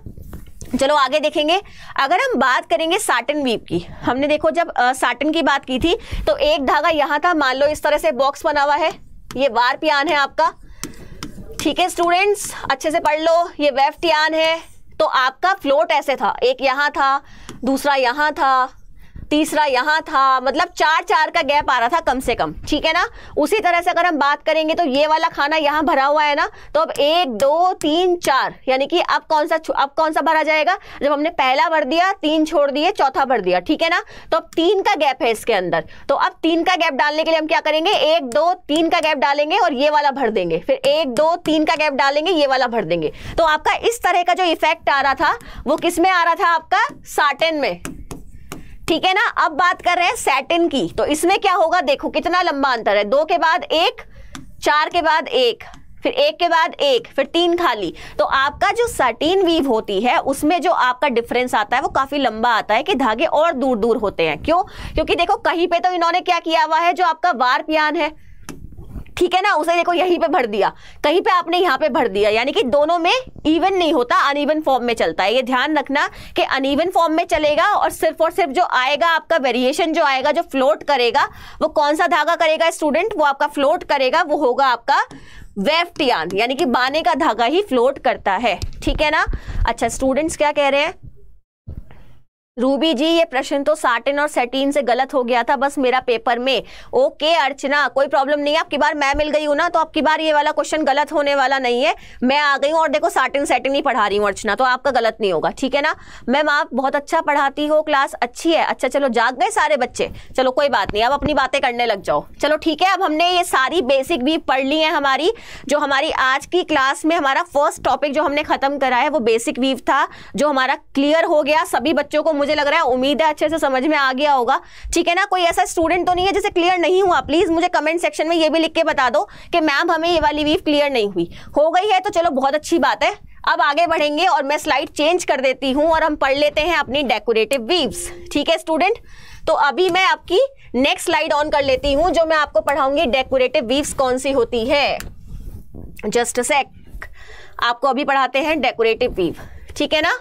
चलो आगे देखेंगे अगर हम बात करेंगे साटन वीप की हमने देखो जब साटन की बात की थी तो एक धागा यहाँ था मान लो इस तरह से बॉक्स बना हुआ है ये वार प्यान है आपका ठीक है स्टूडेंट्स अच्छे से पढ़ लो ये वेफ्ट यान है तो आपका फ्लोट ऐसे था एक यहाँ था दूसरा यहाँ था तीसरा यहाँ था मतलब चार चार का गैप आ रहा था कम से कम ठीक है ना उसी तरह से अगर हम बात करेंगे तो ये वाला खाना यहाँ भरा हुआ है ना तो अब एक दो तीन चार यानी कि अब कौन सा अब कौन सा भरा जाएगा जब हमने पहला भर दिया तीन छोड़ दिए चौथा भर दिया ठीक है ना तो अब तीन का गैप है इसके अंदर तो अब तीन का गैप डालने के लिए हम क्या करेंगे एक दो तीन का गैप डालेंगे और ये वाला भर देंगे फिर एक दो तीन का गैप डालेंगे ये वाला भर देंगे तो आपका इस तरह का जो इफेक्ट आ रहा था वो किस में आ रहा था आपका साटन में ठीक है ना अब बात कर रहे हैं सैटिन की तो इसमें क्या होगा देखो कितना लंबा अंतर है दो के बाद एक चार के बाद एक फिर एक के बाद एक फिर तीन खाली तो आपका जो सटीन वीव होती है उसमें जो आपका डिफरेंस आता है वो काफी लंबा आता है कि धागे और दूर दूर होते हैं क्यों क्योंकि देखो कहीं पे तो इन्होंने क्या किया हुआ है जो आपका वार पियान है ठीक है ना उसे देखो यहीं पे भर दिया कहीं पे आपने यहाँ पे भर दिया यानी कि दोनों में इवन नहीं होता अनइवन फॉर्म में चलता है ये ध्यान रखना कि अनइवन फॉर्म में चलेगा और सिर्फ और सिर्फ जो आएगा आपका वेरिएशन जो आएगा जो फ्लोट करेगा वो कौन सा धागा करेगा स्टूडेंट वो आपका फ्लोट करेगा वो होगा आपका वेफ्ट यानी कि बाने का धागा ही फ्लोट करता है ठीक है ना अच्छा स्टूडेंट्स क्या कह रहे हैं रूबी जी ये प्रश्न तो साटिन और सेटिन से गलत हो गया था बस मेरा पेपर में ओके अर्चना कोई प्रॉब्लम नहीं है आपकी बार मैं मिल गई हूँ ना तो आपकी बार ये वाला क्वेश्चन गलत होने वाला नहीं है मैं आ गई हूँ और देखो साटिन सेटिन ही पढ़ा रही हूँ अर्चना तो आपका गलत नहीं होगा ठीक है ना मैम आप बहुत अच्छा पढ़ाती हो क्लास अच्छी है अच्छा चलो जाग गए सारे बच्चे चलो कोई बात नहीं अब अपनी बातें करने लग जाओ चलो ठीक है अब हमने ये सारी बेसिक भी पढ़ ली है हमारी जो हमारी आज की क्लास में हमारा फर्स्ट टॉपिक जो हमने खत्म करा है वो बेसिक वीव था जो हमारा क्लियर हो गया सभी बच्चों को मुझे लग रहा है उम्मीद है अच्छे से समझ में आ गया होगा ठीक है ना कोई ऐसा स्टूडेंट तो नहीं है जिसे क्लियर नहीं हुआ प्लीज मुझे कमेंट सेक्शन में ये भी लिख के बता दो कि मैम हमें ये वाली वीव क्लियर नहीं हुई हो गई है तो चलो बहुत अच्छी बात है अब आगे बढ़ेंगे और मैं स्लाइड चेंज कर देती हूँ और हम पढ़ लेते हैं अपनी डेकोरेटिव वीव्स ठीक है स्टूडेंट तो अभी मैं आपकी नेक्स्ट स्लाइड ऑन कर लेती हूँ जो मैं आपको पढ़ाऊंगी डेकोरेटिव वीव्स कौन सी होती है जस्ट सेक आपको अभी पढ़ाते हैं डेकोरेटिव वीव ठीक है ना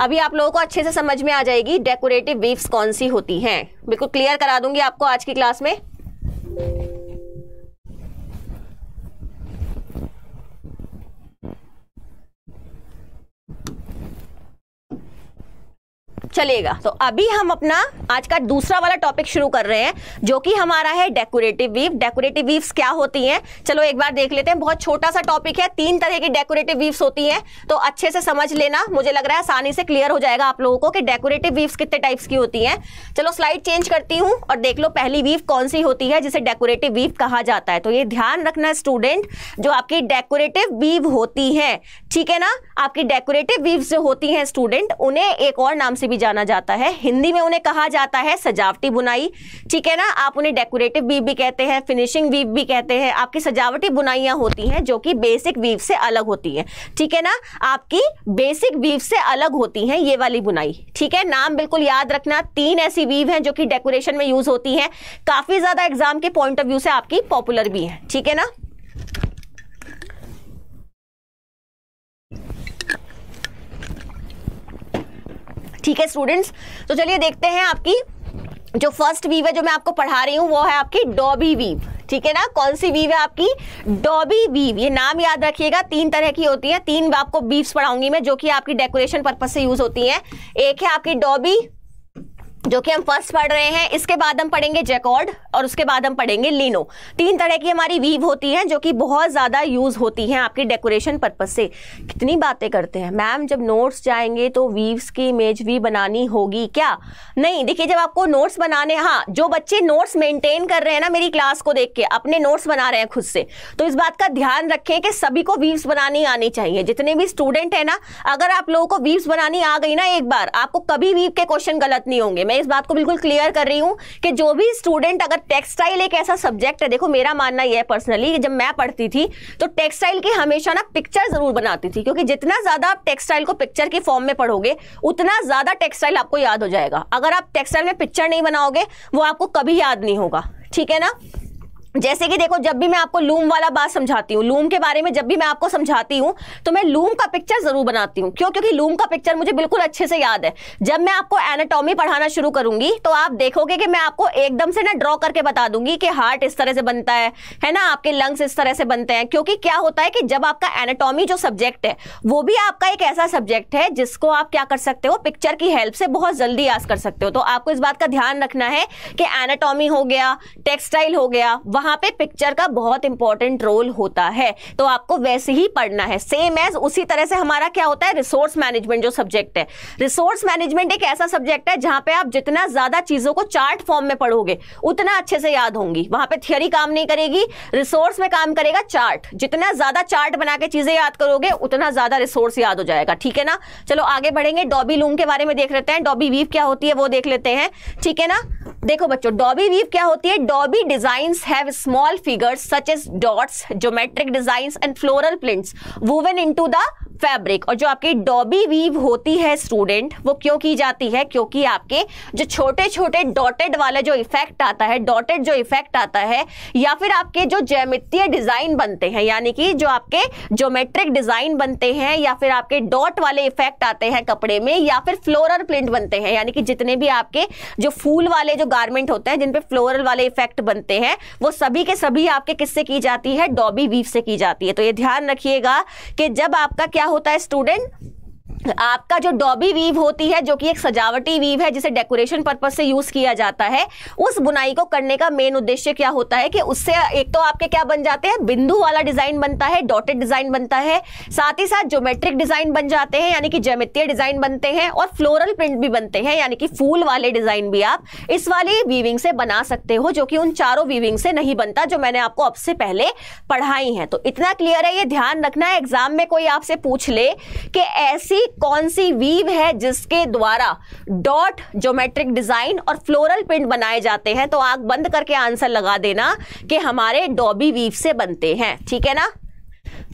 अभी आप लोगों को अच्छे से समझ में आ जाएगी डेकोरेटिव वीव्स कौन सी होती हैं बिल्कुल क्लियर करा दूंगी आपको आज की क्लास में चलेगा तो अभी हम अपना आज का दूसरा वाला टॉपिक शुरू कर रहे हैं जो कि हमारा है डेकोरेटिव वीव डेकोरेटिव वीव्स क्या होती हैं चलो एक बार देख लेते हैं बहुत छोटा सा टॉपिक है तीन तरह की डेकोरेटिव वीव्स होती हैं तो अच्छे से समझ लेना मुझे लग रहा है आसानी से क्लियर हो जाएगा आप लोगों को कि डेकोरेटिव वीव्स कितने टाइप्स की होती हैं चलो स्लाइड चेंज करती हूँ और देख लो पहली वीव कौन सी होती है जिसे डेकोरेटिव वीव कहा जाता है तो ये ध्यान रखना स्टूडेंट जो आपकी डेकोरेटिव वीव होती है ठीक है ना आपकी डेकोरेटिव वीव्स जो होती हैं स्टूडेंट उन्हें एक और नाम से भी जाना जाता है हिंदी में उन्हें कहा जाता है सजावटी बुनाई ठीक है ना आप उन्हें डेकोरेटिव वीव भी कहते हैं फिनिशिंग वीव भी कहते हैं आपकी सजावटी बुनाइयाँ होती हैं जो कि बेसिक वीव से अलग होती हैं ठीक है ना आपकी बेसिक वीव से अलग होती हैं ये वाली बुनाई ठीक है नाम बिल्कुल याद रखना तीन ऐसी वीव हैं जो कि डेकोरेशन में यूज होती हैं काफ़ी ज़्यादा एग्जाम के पॉइंट ऑफ व्यू से आपकी पॉपुलर भी हैं ठीक है ना ठीक है स्टूडेंट्स तो चलिए देखते हैं आपकी जो फर्स्ट वीव है जो मैं आपको पढ़ा रही हूँ वो है आपकी डॉबी वीव ठीक है ना कौन सी वीव है आपकी डॉबी वीव ये नाम याद रखिएगा तीन तरह की होती है तीन आपको बीव्स पढ़ाऊंगी मैं जो कि आपकी डेकोरेशन पर्पज से यूज होती है एक है आपकी डॉबी जो कि हम फर्स्ट पढ़ रहे हैं इसके बाद हम पढ़ेंगे जैकॉर्ड और उसके बाद हम पढ़ेंगे लीनो तीन तरह की हमारी वीव होती हैं जो कि बहुत ज़्यादा यूज़ होती हैं आपकी डेकोरेशन पर्पज़ से कितनी बातें करते हैं मैम जब नोट्स जाएंगे तो वीव्स की इमेज भी बनानी होगी क्या नहीं देखिए जब आपको नोट्स बनाने हाँ जो बच्चे नोट्स मेंटेन कर रहे हैं ना मेरी क्लास को देख के अपने नोट्स बना रहे हैं खुद से तो इस बात का ध्यान रखें कि सभी को वीव्स बनानी आनी चाहिए जितने भी स्टूडेंट हैं ना अगर आप लोगों को वीव्स बनानी आ गई ना एक बार आपको कभी वीव के क्वेश्चन गलत नहीं होंगे मैं मैं इस बात को बिल्कुल क्लियर कर रही हूँ कि जो भी स्टूडेंट अगर टेक्सटाइल एक ऐसा सब्जेक्ट है देखो मेरा मानना यह है पर्सनली जब मैं पढ़ती थी तो टेक्सटाइल की हमेशा ना पिक्चर जरूर बनाती थी क्योंकि जितना ज्यादा आप टेक्सटाइल को पिक्चर के फॉर्म में पढ़ोगे उतना ज्यादा टेक्सटाइल आपको याद हो जाएगा अगर आप टेक्सटाइल में पिक्चर नहीं बनाओगे वो आपको कभी याद नहीं होगा ठीक है ना जैसे कि देखो जब भी मैं आपको लूम वाला बात समझाती हूँ लूम के बारे में जब भी मैं आपको समझाती हूँ तो मैं लूम का पिक्चर जरूर बनाती हूँ क्यों क्योंकि लूम का पिक्चर मुझे बिल्कुल अच्छे से याद है जब मैं आपको एनाटॉमी पढ़ाना शुरू करूंगी तो आप देखोगे कि मैं आपको एकदम से ना ड्रॉ करके बता दूंगी कि हार्ट इस तरह से बनता है है ना आपके लंग्स इस तरह से बनते हैं क्योंकि क्या होता है कि जब आपका एनाटॉमी जो सब्जेक्ट है वो भी आपका एक ऐसा सब्जेक्ट है जिसको आप क्या कर सकते हो पिक्चर की हेल्प से बहुत जल्दी याद कर सकते हो तो आपको इस बात का ध्यान रखना है कि एनाटॉमी हो गया टेक्सटाइल हो गया वहां पे पिक्चर का बहुत इंपॉर्टेंट रोल होता है तो आपको वैसे ही पढ़ना है सेम एज उसी तरह से हमारा क्या होता है रिसोर्स मैनेजमेंट जो सब्जेक्ट है रिसोर्स मैनेजमेंट एक ऐसा सब्जेक्ट है जहां पे आप जितना ज्यादा चीजों को चार्ट फॉर्म में पढ़ोगे उतना अच्छे से याद होंगी वहां पर थियरी काम नहीं करेगी रिसोर्स में काम करेगा चार्ट जितना ज्यादा चार्ट बना के चीजें याद करोगे उतना ज्यादा रिसोर्स याद हो जाएगा ठीक है ना चलो आगे बढ़ेंगे डॉबी लूम के बारे में देख लेते हैं डॉबी वीव क्या होती है वो देख लेते हैं ठीक है ना देखो बच्चों डॉबी वीव क्या होती है dobby design have have small figures such as dots, geometric designs and floral prints woven into the fabric और जो आपकी डॉबी वीव होती है स्टूडेंट वो क्यों की जाती है क्योंकि आपके जो छोटे छोटे डॉटेड वाला जो इफेक्ट आता है डॉटेड जो इफेक्ट आता है या फिर आपके जो जैमितीय डिजाइन बनते हैं यानी कि जो आपके ज्योमेट्रिक डिजाइन बनते हैं या फिर आपके डॉट वाले इफेक्ट आते हैं कपड़े में या फिर फ्लोरल प्रिंट बनते हैं यानी कि जितने भी आपके जो फूल वाले जो गारमेंट होते हैं जिनपे फ्लोरल वाले इफेक्ट बनते हैं वो सभी के सभी आपके किससे की जाती है डॉबी वीफ से की जाती है तो ये ध्यान रखिएगा कि जब आपका क्या होता है स्टूडेंट आपका जो डॉबी वीव होती है जो कि एक सजावटी वीव है जिसे डेकोरेशन पर्पज से यूज किया जाता है उस बुनाई को करने का मेन उद्देश्य क्या होता है कि उससे एक तो आपके क्या बन जाते हैं बिंदु वाला डिजाइन बनता है डॉटेड डिजाइन बनता है साथ ही साथ ज्योमेट्रिक डिजाइन बन जाते हैं यानी कि जैमितीय डिजाइन बनते हैं और फ्लोरल प्रिंट भी बनते हैं यानी कि फूल वाले डिजाइन भी आप इस वाली वीविंग से बना सकते हो जो कि उन चारों वीविंग से नहीं बनता जो मैंने आपको अब से पहले पढ़ाई है तो इतना क्लियर है ये ध्यान रखना है एग्जाम में कोई आपसे पूछ ले कि ऐसी कौन सी वीव है जिसके द्वारा डॉट ज्योमेट्रिक डिजाइन और फ्लोरल प्रिंट बनाए जाते हैं तो आग बंद करके आंसर लगा देना कि हमारे डॉबी वीव से बनते हैं ठीक है ना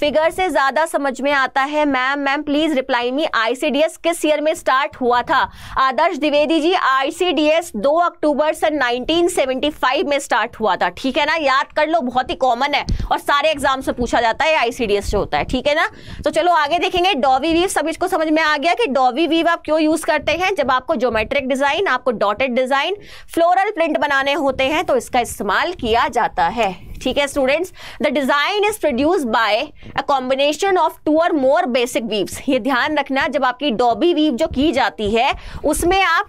फिगर से ज्यादा समझ में आता है ma'am ma'am please reply me ICDS किस ईयर में स्टार्ट हुआ था आदर्श द्विवेदी जी आईसीडीएस 2 अक्टूबर सन 1975 में स्टार्ट हुआ था ठीक है ना याद कर लो बहुत ही कॉमन है और सारे एग्जाम से पूछा जाता है आईसीडीएस जो होता है ठीक है ना तो चलो आगे देखेंगे डॉवी वीव सब इसको समझ में आ गया कि डॉवी वीव आप क्यों यूज करते हैं जब आपको ज्योमेट्रिक डिजाइन आपको डॉटेड डिजाइन फ्लोरल प्रिंट बनाने होते हैं तो इसका इस्तेमाल किया जाता है ठीक है students the design is produce by a combination of two or more basic weaves ये ध्यान रखना जब आपकी डॉबी वीव जो की जाती है उसमें आप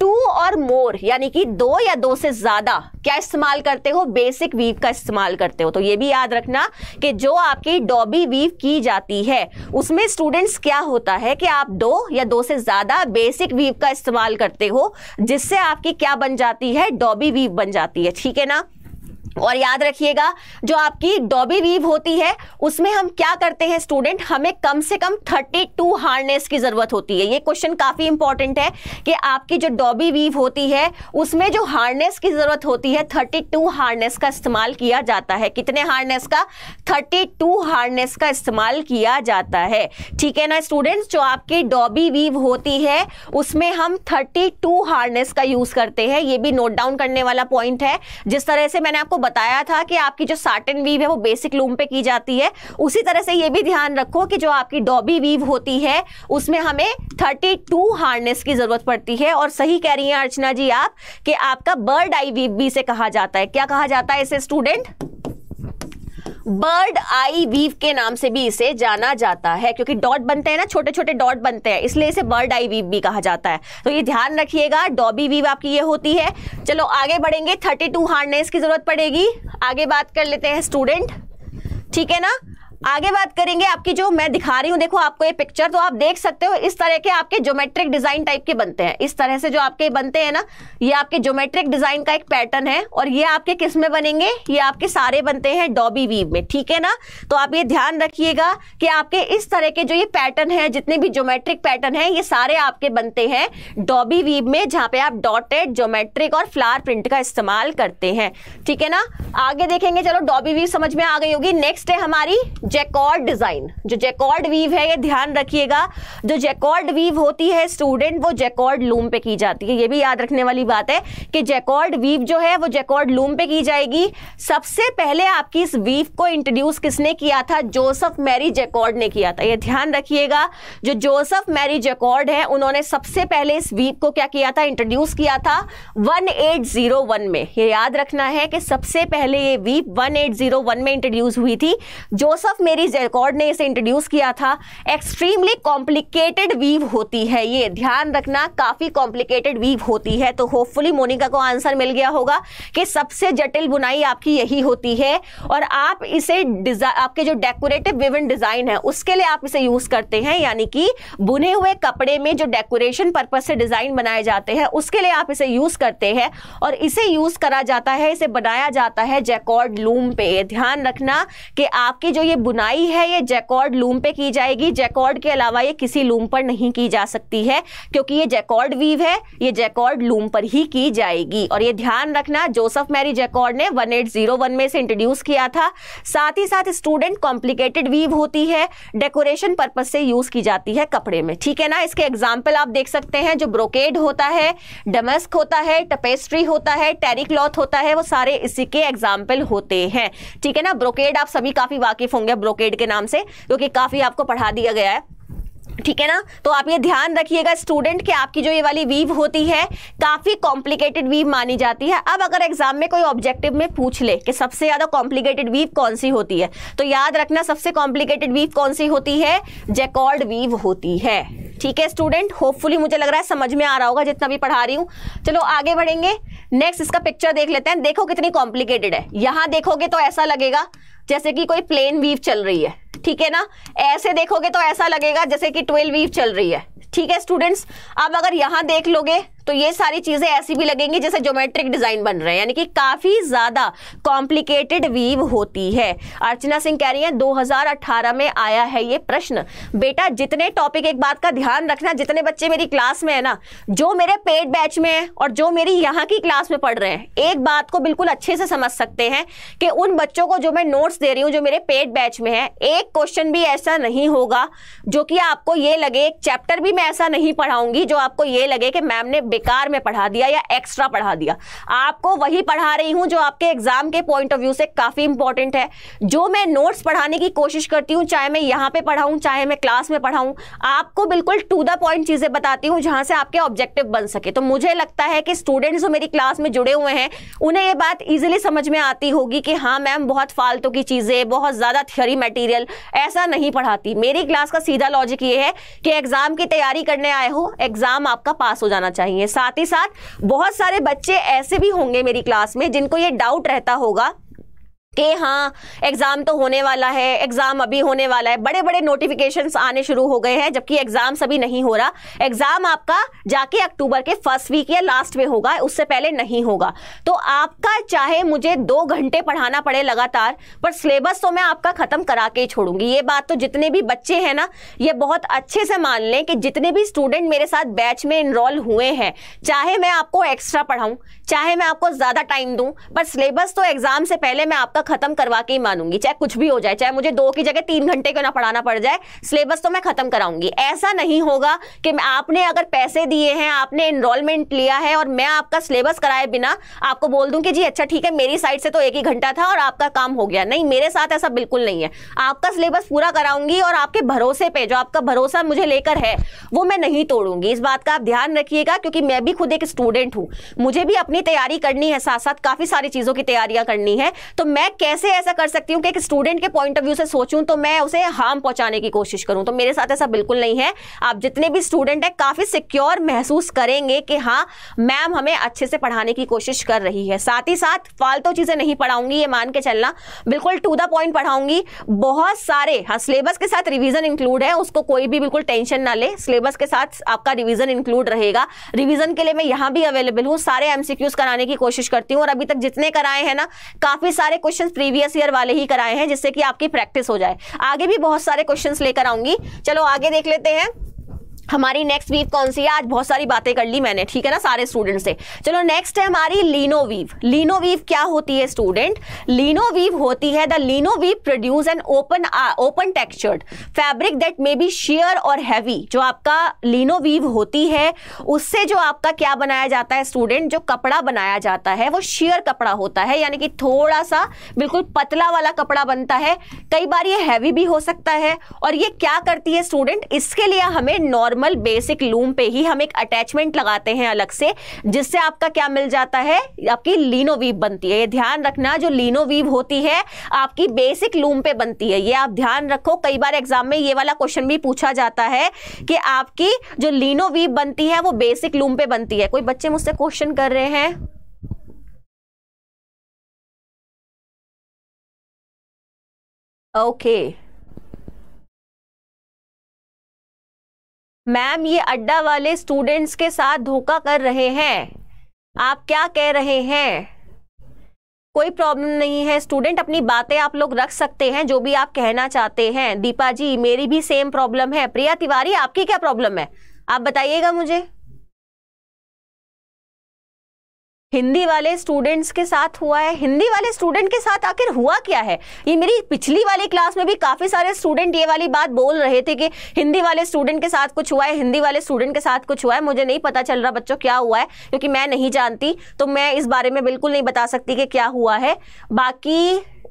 टू और मोर यानी कि दो या दो से ज्यादा क्या इस्तेमाल करते हो बेसिक वीव का इस्तेमाल करते हो तो ये भी याद रखना कि जो आपकी डॉबी वीव की जाती है उसमें स्टूडेंट्स क्या होता है कि आप दो या दो से ज्यादा बेसिक वीव का इस्तेमाल करते हो जिससे आपकी क्या बन जाती है डॉबी वीव बन जाती है ठीक है ना और याद रखिएगा जो आपकी डॉबी वीव होती है उसमें हम क्या करते हैं स्टूडेंट हमें कम से कम 32 हार्नेस की ज़रूरत होती है ये क्वेश्चन काफ़ी इंपॉर्टेंट है कि आपकी जो डॉबी वीव होती है उसमें जो हार्नेस की ज़रूरत होती है 32 हार्नेस का इस्तेमाल किया जाता है कितने हार्नेस का 32 हार्नेस का इस्तेमाल किया जाता है ठीक है ना स्टूडेंट्स जो आपकी डॉबी वीव होती है उसमें हम थर्टी हार्नेस का यूज़ करते हैं ये भी नोट डाउन करने वाला पॉइंट है जिस तरह से मैंने आपको बताया था कि आपकी जो साटन वीव है वो बेसिक लूम पे की जाती है उसी तरह से ये भी ध्यान रखो कि जो आपकी डॉबी वीव होती है उसमें हमें 32 हार्नेस की ज़रूरत पड़ती है और सही कह रही हैं अर्चना जी आप कि आपका बर्ड आई वीव भी से कहा जाता है क्या कहा जाता है इसे स्टूडेंट बर्ड आई वीव के नाम से भी इसे जाना जाता है क्योंकि डॉट बनते हैं ना छोटे छोटे डॉट बनते हैं इसलिए इसे बर्ड आई वीव भी कहा जाता है तो ये ध्यान रखिएगा डॉबी वीव आपकी ये होती है चलो आगे बढ़ेंगे थर्टी टू हार्डनेस की जरूरत पड़ेगी आगे बात कर लेते हैं स्टूडेंट ठीक है ना आगे बात करेंगे आपकी जो मैं दिखा रही हूँ देखो आपको ये पिक्चर तो आप देख सकते हो इस तरह के आपके ज्योमेट्रिक डिजाइन टाइप के बनते हैं इस तरह से जो आपके बनते हैं ना ये आपके ज्योमेट्रिक डिजाइन का एक पैटर्न है और ये आपके किस में बनेंगे ये आपके सारे बनते हैं डॉबी वीव में ठीक है ना तो आप ये ध्यान रखिएगा कि आपके इस तरह के जो ये पैटर्न है जितने भी ज्योमेट्रिक पैटर्न है ये सारे आपके बनते हैं डॉबी वीव में जहाँ पे आप डॉटेड ज्योमेट्रिक और फ्लावर प्रिंट का इस्तेमाल करते हैं ठीक है ना आगे देखेंगे चलो डॉबी वीव समझ में आ गई होगी नेक्स्ट है हमारी जेकॉर्ड डिजाइन जो जेकॉर्ड वीव है ये ध्यान रखिएगा जो जेकॉर्ड वीव होती है स्टूडेंट वो जेकॉर्ड लूम पे की जाती है ये भी याद रखने वाली बात है कि जेकॉर्ड वीव जो है वो जेकॉर्ड लूम पे की जाएगी सबसे पहले आपकी इस वीव को इंट्रोड्यूस किसने किया था जोसफ मैरी जेकॉर्ड ने किया था ये ध्यान रखिएगा जो जोसफ मैरी जेकॉर्ड है उन्होंने सबसे पहले इस वीव को क्या किया था इंट्रोड्यूस किया था वन में ये याद रखना है कि सबसे पहले ये वीप वन में इंट्रोड्यूस हुई थी जोसफ मेरी रिकॉर्ड ने इसे इंट्रोड्यूस किया था एक्सट्रीमली कॉम्प्लिकेटेड वीव होती है ये ध्यान रखना काफ़ी कॉम्प्लिकेटेड वीव होती है तो होपफुली मोनिका को आंसर मिल गया होगा कि सबसे जटिल बुनाई आपकी यही होती है और आप इसे आपके जो डेकोरेटिव विविन डिज़ाइन है उसके लिए आप इसे यूज़ करते हैं यानी कि बुने हुए कपड़े में जो डेकोरेशन पर्पज से डिज़ाइन बनाए जाते हैं उसके लिए आप इसे यूज़ करते हैं और इसे यूज़ करा जाता है इसे बनाया जाता है जैकॉर्ड लूम पे ध्यान रखना कि आपकी जो ये बुनाई है ये जैकॉर्ड लूम पे की जाएगी जैकॉर्ड के अलावा ये किसी लूम पर नहीं की जा सकती है क्योंकि ये जैकॉर्ड वीव है ये जैकॉर्ड लूम पर ही की जाएगी और ये ध्यान रखना जोसफ मैरी जैकॉर्ड ने 1801 में इसे इंट्रोड्यूस किया था साथ ही साथ स्टूडेंट कॉम्प्लिकेटेड वीव होती है डेकोरेशन पर्पज से यूज की जाती है कपड़े में ठीक है ना इसके एग्जाम्पल आप देख सकते हैं जो ब्रोकेड होता है डमस्क होता है टपेस्ट्री होता है टेरी क्लॉथ होता है वो सारे इसी के एग्जाम्पल होते हैं ठीक है ना ब्रोकेड आप सभी काफी वाकिफ होंगे ब्रोकेड के नाम से क्योंकि काफ़ी आपको पढ़ा दिया गया है ठीक है ना तो आप ये ध्यान रखिएगा स्टूडेंट के आपकी जो ये वाली वीव होती है काफ़ी कॉम्प्लिकेटेड वीव मानी जाती है अब अगर एग्जाम में कोई ऑब्जेक्टिव में पूछ ले कि सबसे ज़्यादा कॉम्प्लिकेटेड वीव कौन सी होती है तो याद रखना सबसे कॉम्प्लिकेटेड वीव कौन सी होती है जेकॉर्ड वीव होती है ठीक है स्टूडेंट होपफुली मुझे लग रहा है समझ में आ रहा होगा जितना भी पढ़ा रही हूँ चलो आगे बढ़ेंगे नेक्स्ट इसका पिक्चर देख लेते हैं देखो कितनी कॉम्प्लिकेटेड है यहाँ देखोगे तो ऐसा लगेगा जैसे कि कोई प्लेन वीव चल रही है ठीक है ना ऐसे देखोगे तो ऐसा लगेगा जैसे कि ट्वेल्व वीव चल रही है ठीक है स्टूडेंट्स अब अगर यहाँ देख लोगे तो ये सारी चीजें ऐसी भी लगेंगी जैसे ज्योमेट्रिक डिजाइन बन रहे हैं यानी कि काफी ज्यादा कॉम्प्लिकेटेड वीव होती है अर्चना सिंह कह रही है 2018 में आया है ये प्रश्न बेटा जितने टॉपिक एक बात का ध्यान रखना जितने बच्चे मेरी क्लास में है ना जो मेरे पेड बैच में है और जो मेरी यहाँ की क्लास में पढ़ रहे हैं एक बात को बिल्कुल अच्छे से समझ सकते हैं कि उन बच्चों को जो मैं नोट्स दे रही हूँ जो मेरे पेड बैच में है एक क्वेश्चन भी ऐसा नहीं होगा जो कि आपको ये लगे एक चैप्टर भी मैं ऐसा नहीं पढ़ाऊंगी जो आपको ये लगे कि मैम ने बेकार में पढ़ा दिया या एक्स्ट्रा पढ़ा दिया आपको वही पढ़ा रही हूं जो आपके एग्जाम के पॉइंट ऑफ व्यू से काफ़ी इंपॉर्टेंट है जो मैं नोट्स पढ़ाने की कोशिश करती हूँ चाहे मैं यहाँ पे पढ़ाऊँ चाहे मैं क्लास में पढ़ाऊँ आपको बिल्कुल टू द पॉइंट चीज़ें बताती हूँ जहाँ से आपके ऑब्जेक्टिव बन सके तो मुझे लगता है कि स्टूडेंट्स जो मेरी क्लास में जुड़े हुए हैं उन्हें ये बात ईजिली समझ में आती होगी कि हाँ मैम बहुत फालतू की चीज़ें बहुत ज़्यादा थियोरी मटीरियल ऐसा नहीं पढ़ाती मेरी क्लास का सीधा लॉजिक ये है कि एग्ज़ाम की तैयारी करने आए हो एग्ज़ाम आपका पास हो जाना चाहिए साथ ही साथ बहुत सारे बच्चे ऐसे भी होंगे मेरी क्लास में जिनको ये डाउट रहता होगा कि हाँ एग्ज़ाम तो होने वाला है एग्ज़ाम अभी होने वाला है बड़े बड़े नोटिफिकेशंस आने शुरू हो गए हैं जबकि एग्ज़ाम सभी नहीं हो रहा एग्ज़ाम आपका जाके अक्टूबर के फर्स्ट वीक या लास्ट में होगा उससे पहले नहीं होगा तो आपका चाहे मुझे दो घंटे पढ़ाना पड़े लगातार पर सिलेबस तो मैं आपका ख़त्म करा के ही छोड़ूंगी ये बात तो जितने भी बच्चे हैं ना ये बहुत अच्छे से मान लें कि जितने भी स्टूडेंट मेरे साथ बैच में इनरोल हुए हैं चाहे मैं आपको एक्स्ट्रा पढ़ाऊँ चाहे मैं आपको ज़्यादा टाइम दूँ पर सिलेबस तो एग्ज़ाम से पहले मैं आपका खत्म करवा के ही मानूंगी चाहे कुछ भी हो जाए चाहे मुझे दो की जगह तीन घंटे क्यों ना पढ़ाना पड़ जाए सिलेबस तो मैं खत्म कराऊंगी ऐसा नहीं होगा कि आपने अगर पैसे दिए हैं आपने एनरोलमेंट लिया है और मैं आपका सिलेबस कराए बिना आपको बोल दूं कि जी अच्छा ठीक है मेरी साइड से तो एक ही घंटा था और आपका काम हो गया नहीं मेरे साथ ऐसा बिल्कुल नहीं है आपका सिलेबस पूरा कराऊंगी और आपके भरोसे पे जो आपका भरोसा मुझे लेकर है वो मैं नहीं तोड़ूंगी इस बात का आप ध्यान रखिएगा क्योंकि मैं भी खुद एक स्टूडेंट हूँ मुझे भी अपनी तैयारी करनी है साथ साथ काफी सारी चीजों की तैयारियां करनी है तो मैं कैसे ऐसा कर सकती हूँ कि एक स्टूडेंट के पॉइंट ऑफ व्यू से सोचूं तो मैं उसे हार्म पहुंचाने की कोशिश करूं तो मेरे साथ ऐसा बिल्कुल नहीं है आप जितने भी स्टूडेंट हैं काफ़ी सिक्योर महसूस करेंगे कि हाँ मैम हमें अच्छे से पढ़ाने की कोशिश कर रही है साथ ही साथ फालतू चीज़ें नहीं पढ़ाऊंगी ये मान के चलना बिल्कुल टू द पॉइंट पढ़ाऊंगी बहुत सारे हाँ सिलेबस के साथ रिविजन इंक्लूड है उसको कोई भी बिल्कुल टेंशन ना ले सिलेबस के साथ आपका रिविजन इंक्लूड रहेगा रिविजन के लिए मैं यहाँ भी अवेलेबल हूँ सारे एमसीक्यूज कराने की कोशिश करती हूँ और अभी तक जितने कराए हैं ना काफ़ी सारे क्वेश्चन क्वेश्चंस प्रीवियस ईयर वाले ही कराए हैं जिससे कि आपकी प्रैक्टिस हो जाए आगे भी बहुत सारे क्वेश्चन लेकर आऊंगी चलो आगे देख लेते हैं हमारी नेक्स्ट वीव कौन सी है आज बहुत सारी बातें कर ली मैंने ठीक है ना सारे स्टूडेंट से चलो नेक्स्ट है हमारी लीनो वीव लीनो वीव क्या होती है स्टूडेंट लीनो वीव होती है the leno weave produce an open open textured fabric that may be sheer or heavy जो आपका लीनो वीव होती है उससे जो आपका क्या बनाया जाता है स्टूडेंट जो कपड़ा बनाया जाता है वो शेयर कपड़ा होता है यानी कि थोड़ा सा बिल्कुल पतला वाला कपड़ा बनता है कई बार ये हैवी भी हो सकता है और ये क्या करती है स्टूडेंट इसके लिए हमें नॉर्मल नॉर्मल बेसिक लूम पे ही हम एक अटैचमेंट लगाते हैं अलग से जिससे आपका क्या मिल जाता है आपकी लीनो वीव बनती है ये ध्यान रखना जो लीनो वीव होती है आपकी बेसिक लूम पे बनती है ये आप ध्यान रखो कई बार एग्जाम में ये वाला क्वेश्चन भी पूछा जाता है कि आपकी जो लीनो वीव बनती है वो बेसिक लूम पे बनती है कोई बच्चे मुझसे क्वेश्चन कर रहे हैं ओके Okay. मैम ये अड्डा वाले स्टूडेंट्स के साथ धोखा कर रहे हैं आप क्या कह रहे हैं कोई प्रॉब्लम नहीं है स्टूडेंट अपनी बातें आप लोग रख सकते हैं जो भी आप कहना चाहते हैं दीपा जी मेरी भी सेम प्रॉब्लम है प्रिया तिवारी आपकी क्या प्रॉब्लम है आप बताइएगा मुझे हिंदी वाले स्टूडेंट्स के साथ हुआ है हिंदी वाले स्टूडेंट के साथ आखिर हुआ क्या है ये मेरी पिछली वाली क्लास में भी काफ़ी सारे स्टूडेंट ये वाली बात बोल रहे थे कि हिंदी वाले स्टूडेंट के साथ कुछ हुआ है हिंदी वाले स्टूडेंट के साथ कुछ हुआ है मुझे नहीं पता चल रहा बच्चों क्या हुआ है क्योंकि मैं नहीं जानती तो मैं इस बारे में बिल्कुल नहीं बता सकती कि क्या हुआ है बाकी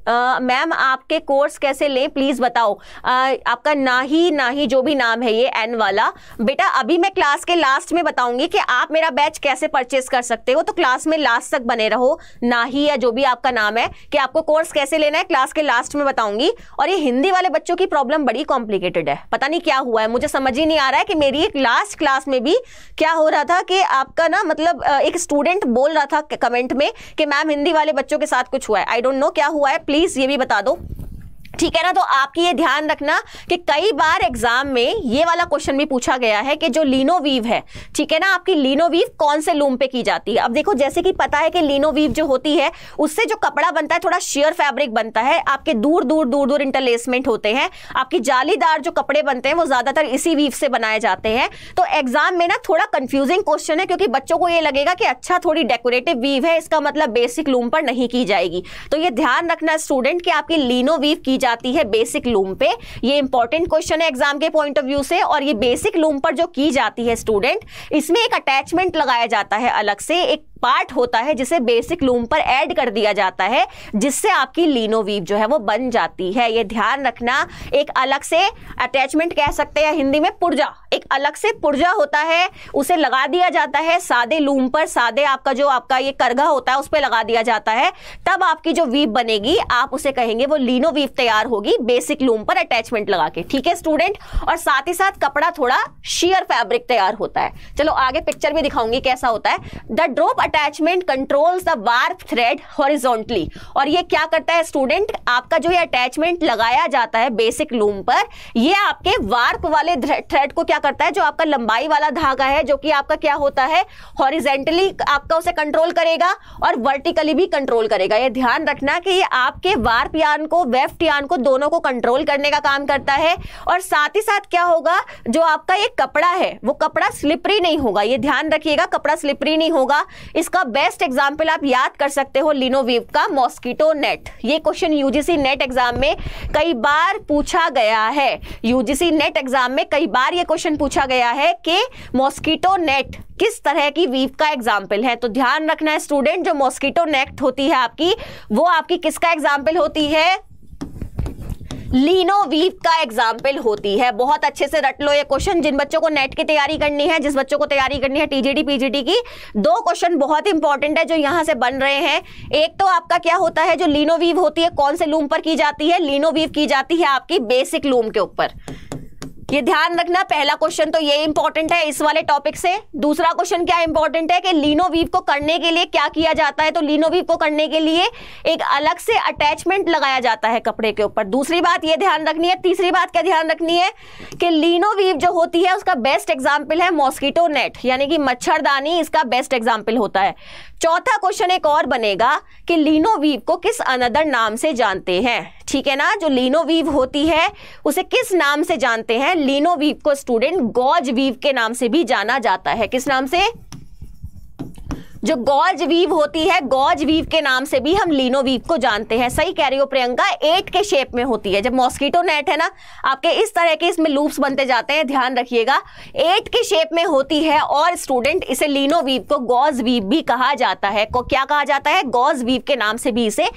मैम आपके कोर्स कैसे लें प्लीज़ बताओ uh, आपका ना ही ना ही जो भी नाम है ये एन वाला बेटा अभी मैं क्लास के लास्ट में बताऊंगी कि आप मेरा बैच कैसे परचेस कर सकते हो तो क्लास में लास्ट तक बने रहो ना ही या जो भी आपका नाम है कि आपको कोर्स कैसे लेना है क्लास के लास्ट में बताऊंगी और ये हिंदी वाले बच्चों की प्रॉब्लम बड़ी कॉम्प्लिकेटेड है पता नहीं क्या हुआ है मुझे समझ ही नहीं आ रहा है कि मेरी एक लास्ट क्लास में भी क्या हो रहा था कि आपका ना मतलब एक स्टूडेंट बोल रहा था कमेंट में कि मैम हिंदी वाले बच्चों के साथ कुछ हुआ है आई डोंट नो क्या हुआ है प्लीज प्लीज़ ये भी बता दो ठीक है ना तो आपकी ये ध्यान रखना कि कई बार एग्जाम में ये वाला क्वेश्चन भी पूछा गया है कि जो लीनोवीव है ठीक है ना आपकी लीनोवीव कौन से लूम पे की जाती है अब देखो जैसे कि पता है कि लीनोवीव जो होती है उससे जो कपड़ा बनता है थोड़ा शेयर फैब्रिक बनता है आपके दूर दूर दूर दूर इंटरलेसमेंट होते हैं आपकी जालीदार जो कपड़े बनते हैं वो ज्यादातर इसी वीव से बनाए जाते हैं तो एग्जाम में ना थोड़ा कंफ्यूजिंग क्वेश्चन है क्योंकि बच्चों को ये लगेगा कि अच्छा थोड़ी डेकोरेटिव वीव है इसका मतलब बेसिक लूम पर नहीं की जाएगी तो ये ध्यान रखना स्टूडेंट कि आपकी लीनो वीव की जाए जाती है बेसिक लूम पे ये इंपॉर्टेंट क्वेश्चन है एग्जाम के पॉइंट ऑफ व्यू से और ये बेसिक लूम पर जो की जाती है स्टूडेंट इसमें एक अटैचमेंट लगाया जाता है अलग से एक पार्ट होता है जिसे बेसिक लूम पर ऐड कर दिया जाता है जिससे आपकी लीनो वीव जो है वो बन जाती है ये ध्यान रखना एक अलग से अटैचमेंट कह सकते हैं हिंदी में पुर्जा एक अलग से पुर्जा होता है उसे लगा दिया जाता है सादे लूम पर सादे आपका जो आपका ये करघा होता है उस पर लगा दिया जाता है तब आपकी जो वीव बनेगी आप उसे कहेंगे वो लीनो वीव तैयार होगी बेसिक लूम पर अटैचमेंट लगा के ठीक है स्टूडेंट और साथ ही साथ कपड़ा थोड़ा शियर फैब्रिक तैयार होता है चलो आगे पिक्चर भी दिखाऊंगी कैसा होता है the drop attachment controls the warp thread horizontally और ये क्या करता है स्टूडेंट आपका जो ये अटैचमेंट लगाया जाता है बेसिक लूम पर ये आपके वार्प वाले थ्रेड को क्या करता है जो आपका लंबाई वाला धागा है जो कि आपका क्या होता है हॉरिजेंटली आपका उसे कंट्रोल करेगा और वर्टिकली भी कंट्रोल करेगा ये ध्यान रखना कि ये आपके वार्प यान को वेफ्ट यान को दोनों को कंट्रोल करने का काम करता है और साथ ही साथ क्या होगा जो आपका ये कपड़ा है वो कपड़ा स्लिपरी नहीं होगा ये ध्यान रखिएगा कपड़ा स्लिपरी नहीं होगा इसका बेस्ट एग्जाम्पल आप याद कर सकते हो लिनोवीव का मॉस्किटो नेट ये क्वेश्चन यूजीसी नेट एग्जाम में कई बार पूछा गया है यूजीसी नेट एग्जाम में कई बार ये क्वेश्चन पूछा गया है कि मॉस्किटो नेट किस तरह की वीव का एग्जाम्पल है तो ध्यान रखना है स्टूडेंट जो मॉस्किटो नेट होती है आपकी वो आपकी किसका एग्जाम्पल होती है लीनोवीव का एग्जाम्पल होती है बहुत अच्छे से रट लो ये क्वेश्चन जिन बच्चों को नेट की तैयारी करनी है जिस बच्चों को तैयारी करनी है टीजीडी पीजीडी की दो क्वेश्चन बहुत इंपॉर्टेंट है जो यहाँ से बन रहे हैं एक तो आपका क्या होता है जो लीनोवीव होती है कौन से लूम पर की जाती है लीनोवीव की जाती है आपकी बेसिक लूम के ऊपर ये ध्यान रखना पहला क्वेश्चन तो ये इंपॉर्टेंट है इस वाले टॉपिक से दूसरा क्वेश्चन क्या इंपॉर्टेंट है कि लीनोवीव को करने के लिए क्या किया जाता है तो लीनोवीव को करने के लिए एक अलग से अटैचमेंट लगाया जाता है कपड़े के ऊपर दूसरी बात ये ध्यान रखनी है तीसरी बात क्या ध्यान रखनी है कि लीनोवीव जो होती है उसका बेस्ट एग्जाम्पल है मॉस्किटो नेट यानी कि मच्छरदानी इसका बेस्ट एग्जाम्पल होता है चौथा क्वेश्चन एक और बनेगा कि लीनोवीव को किस अनदर नाम से जानते हैं ठीक है ना जो लीनोवीव होती है उसे किस नाम से जानते हैं लीनो वीव को स्टूडेंट गौज वीव के नाम से भी जाना जाता है किस नाम से जो गौज वीव होती है गौज वीव के नाम से भी हम लीनो वीव को जानते हैं सही कह रही हो प्रियंका एट के शेप में होती है जब मॉस्किटो नेट है ना आपके इस तरह के इसमें लूप्स बनते जाते हैं ध्यान रखिएगा एट के शेप में होती है और स्टूडेंट इसे लीनो वीव को गौज वीव भी कहा जाता है को क्या कहा जाता है गौज वीव के नाम से भी इसे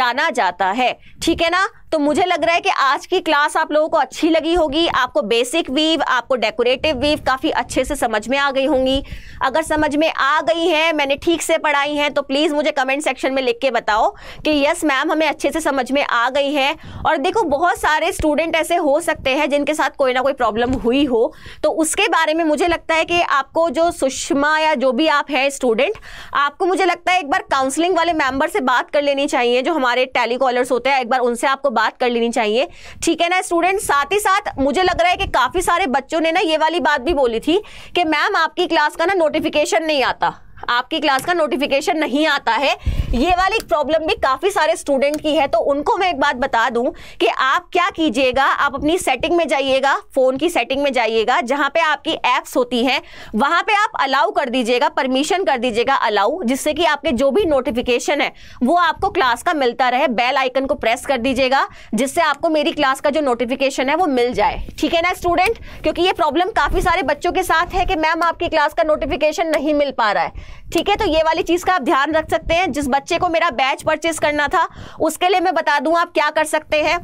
जाना जाता है ठीक है ना तो मुझे लग रहा है कि आज की क्लास आप लोगों को अच्छी लगी होगी आपको बेसिक वीव आपको डेकोरेटिव वीव काफ़ी अच्छे से समझ में आ गई होंगी अगर समझ में आ गई हैं मैंने ठीक से पढ़ाई हैं तो प्लीज़ मुझे कमेंट सेक्शन में लिख के बताओ कि यस मैम हमें अच्छे से समझ में आ गई है और देखो बहुत सारे स्टूडेंट ऐसे हो सकते हैं जिनके साथ कोई ना कोई प्रॉब्लम हुई हो तो उसके बारे में मुझे लगता है कि आपको जो सुषमा या जो भी आप हैं स्टूडेंट आपको मुझे लगता है एक बार काउंसलिंग वाले मेम्बर से बात कर लेनी चाहिए जो हमारे टेलीकॉलर्स होते हैं एक बार उनसे आपको बात कर लेनी चाहिए ठीक है ना स्टूडेंट साथ ही साथ मुझे लग रहा है कि काफ़ी सारे बच्चों ने ना ये वाली बात भी बोली थी कि मैम आपकी क्लास का ना नोटिफिकेशन नहीं आता आपकी क्लास का नोटिफिकेशन नहीं आता है ये वाली प्रॉब्लम भी काफ़ी सारे स्टूडेंट की है तो उनको मैं एक बात बता दूं कि आप क्या कीजिएगा आप अपनी सेटिंग में जाइएगा फ़ोन की सेटिंग में जाइएगा जहाँ पे आपकी ऐप्स होती हैं वहाँ पे आप अलाउ कर दीजिएगा परमिशन कर दीजिएगा अलाउ जिससे कि आपके जो भी नोटिफिकेशन है वो आपको क्लास का मिलता रहे बेल आइकन को प्रेस कर दीजिएगा जिससे आपको मेरी क्लास का जो नोटिफिकेशन है वो मिल जाए ठीक है ना स्टूडेंट क्योंकि ये प्रॉब्लम काफ़ी सारे बच्चों के साथ है कि मैम आपकी क्लास का नोटिफिकेशन नहीं मिल पा रहा है ठीक है तो ये वाली चीज का आप ध्यान रख सकते हैं जिस बच्चे को मेरा बैच परचेस करना था उसके लिए मैं बता दूं आप क्या कर सकते हैं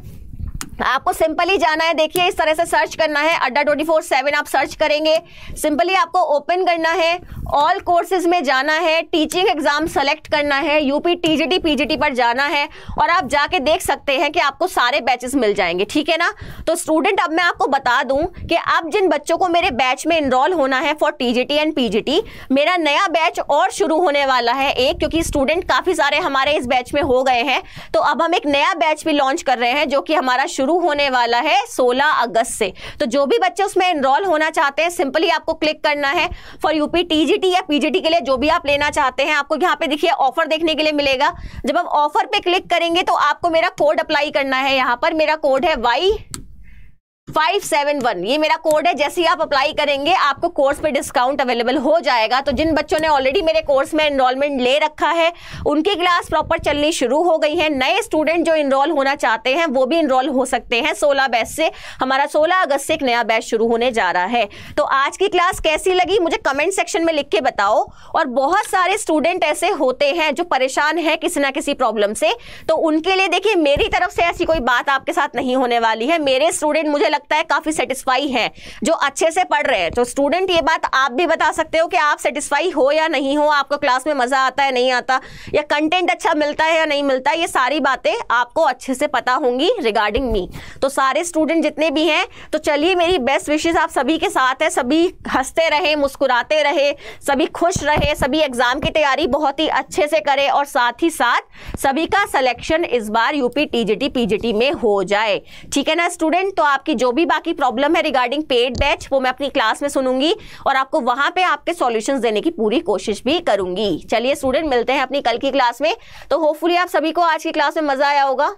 आपको सिंपली जाना है देखिए इस तरह से सर्च करना है अड्डा ट्वेंटी फोर सेवन आप सर्च करेंगे सिंपली आपको ओपन करना है ऑल कोर्सेज में जाना है टीचिंग एग्जाम सेलेक्ट करना है यूपी टीजीटी पीजीटी पर जाना है और आप जाके देख सकते हैं कि आपको सारे बैचेस मिल जाएंगे ठीक है ना तो स्टूडेंट अब मैं आपको बता दूं कि अब जिन बच्चों को मेरे बैच में इनरोल होना है फॉर टीजीटी एंड पीजीटी मेरा नया बैच और शुरू होने वाला है एक क्योंकि स्टूडेंट काफी सारे हमारे इस बैच में हो गए हैं तो अब हम एक नया बैच भी लॉन्च कर रहे हैं जो कि हमारा शुरू शुरू होने वाला है 16 अगस्त से तो जो भी बच्चे उसमें एनरोल होना चाहते हैं सिंपली आपको क्लिक करना है फॉर यूपी टीजीटी या पीजीटी के लिए जो भी आप लेना चाहते हैं आपको यहाँ पे देखिए ऑफर देखने के लिए मिलेगा जब आप ऑफर पे क्लिक करेंगे तो आपको मेरा कोड अप्लाई करना है यहाँ पर मेरा कोड है वाई फाइव सेवन वन ये मेरा कोड है जैसे ही आप अप्लाई करेंगे आपको कोर्स पे डिस्काउंट अवेलेबल हो जाएगा तो जिन बच्चों ने ऑलरेडी मेरे कोर्स में इनरोलमेंट ले रखा है उनकी क्लास प्रॉपर चलनी शुरू हो गई है नए स्टूडेंट जो इनरोल होना चाहते हैं वो भी इनरोल हो सकते हैं सोलह बैच से हमारा सोलह अगस्त से एक नया बैच शुरू होने जा रहा है तो आज की क्लास कैसी लगी मुझे कमेंट सेक्शन में लिख के बताओ और बहुत सारे स्टूडेंट ऐसे होते हैं जो परेशान है किसी ना किसी प्रॉब्लम से तो उनके लिए देखिए मेरी तरफ से ऐसी कोई बात आपके साथ नहीं होने वाली है मेरे स्टूडेंट मुझे लगता है काफी सेटिस्फाई है जो अच्छे से पढ़ रहे हैं तो स्टूडेंट ये बात आप भी बता सकते हो कि आप सेटिस्फाई हो या नहीं हो आपको क्लास में मजा आता है नहीं आता या कंटेंट अच्छा मिलता है या नहीं मिलता ये सारी बातें आपको अच्छे से पता होंगी रिगार्डिंग मी तो सारे स्टूडेंट जितने भी हैं तो चलिए मेरी बेस्ट विशेष आप सभी के साथ है सभी हंसते रहे मुस्कुराते रहे सभी खुश रहे सभी एग्जाम की तैयारी बहुत ही अच्छे से करें और साथ ही साथ सभी का सिलेक्शन इस बार यूपी टीजीटी पीजीटी में हो जाए ठीक है ना स्टूडेंट तो आपकी जो जो भी बाकी प्रॉब्लम है रिगार्डिंग पेड बैच वो मैं अपनी क्लास में सुनूंगी और आपको वहां पे आपके सॉल्यूशंस देने की पूरी कोशिश भी करूंगी चलिए स्टूडेंट मिलते हैं अपनी कल की क्लास में तो होपफुली आप सभी को आज की क्लास में मजा आया होगा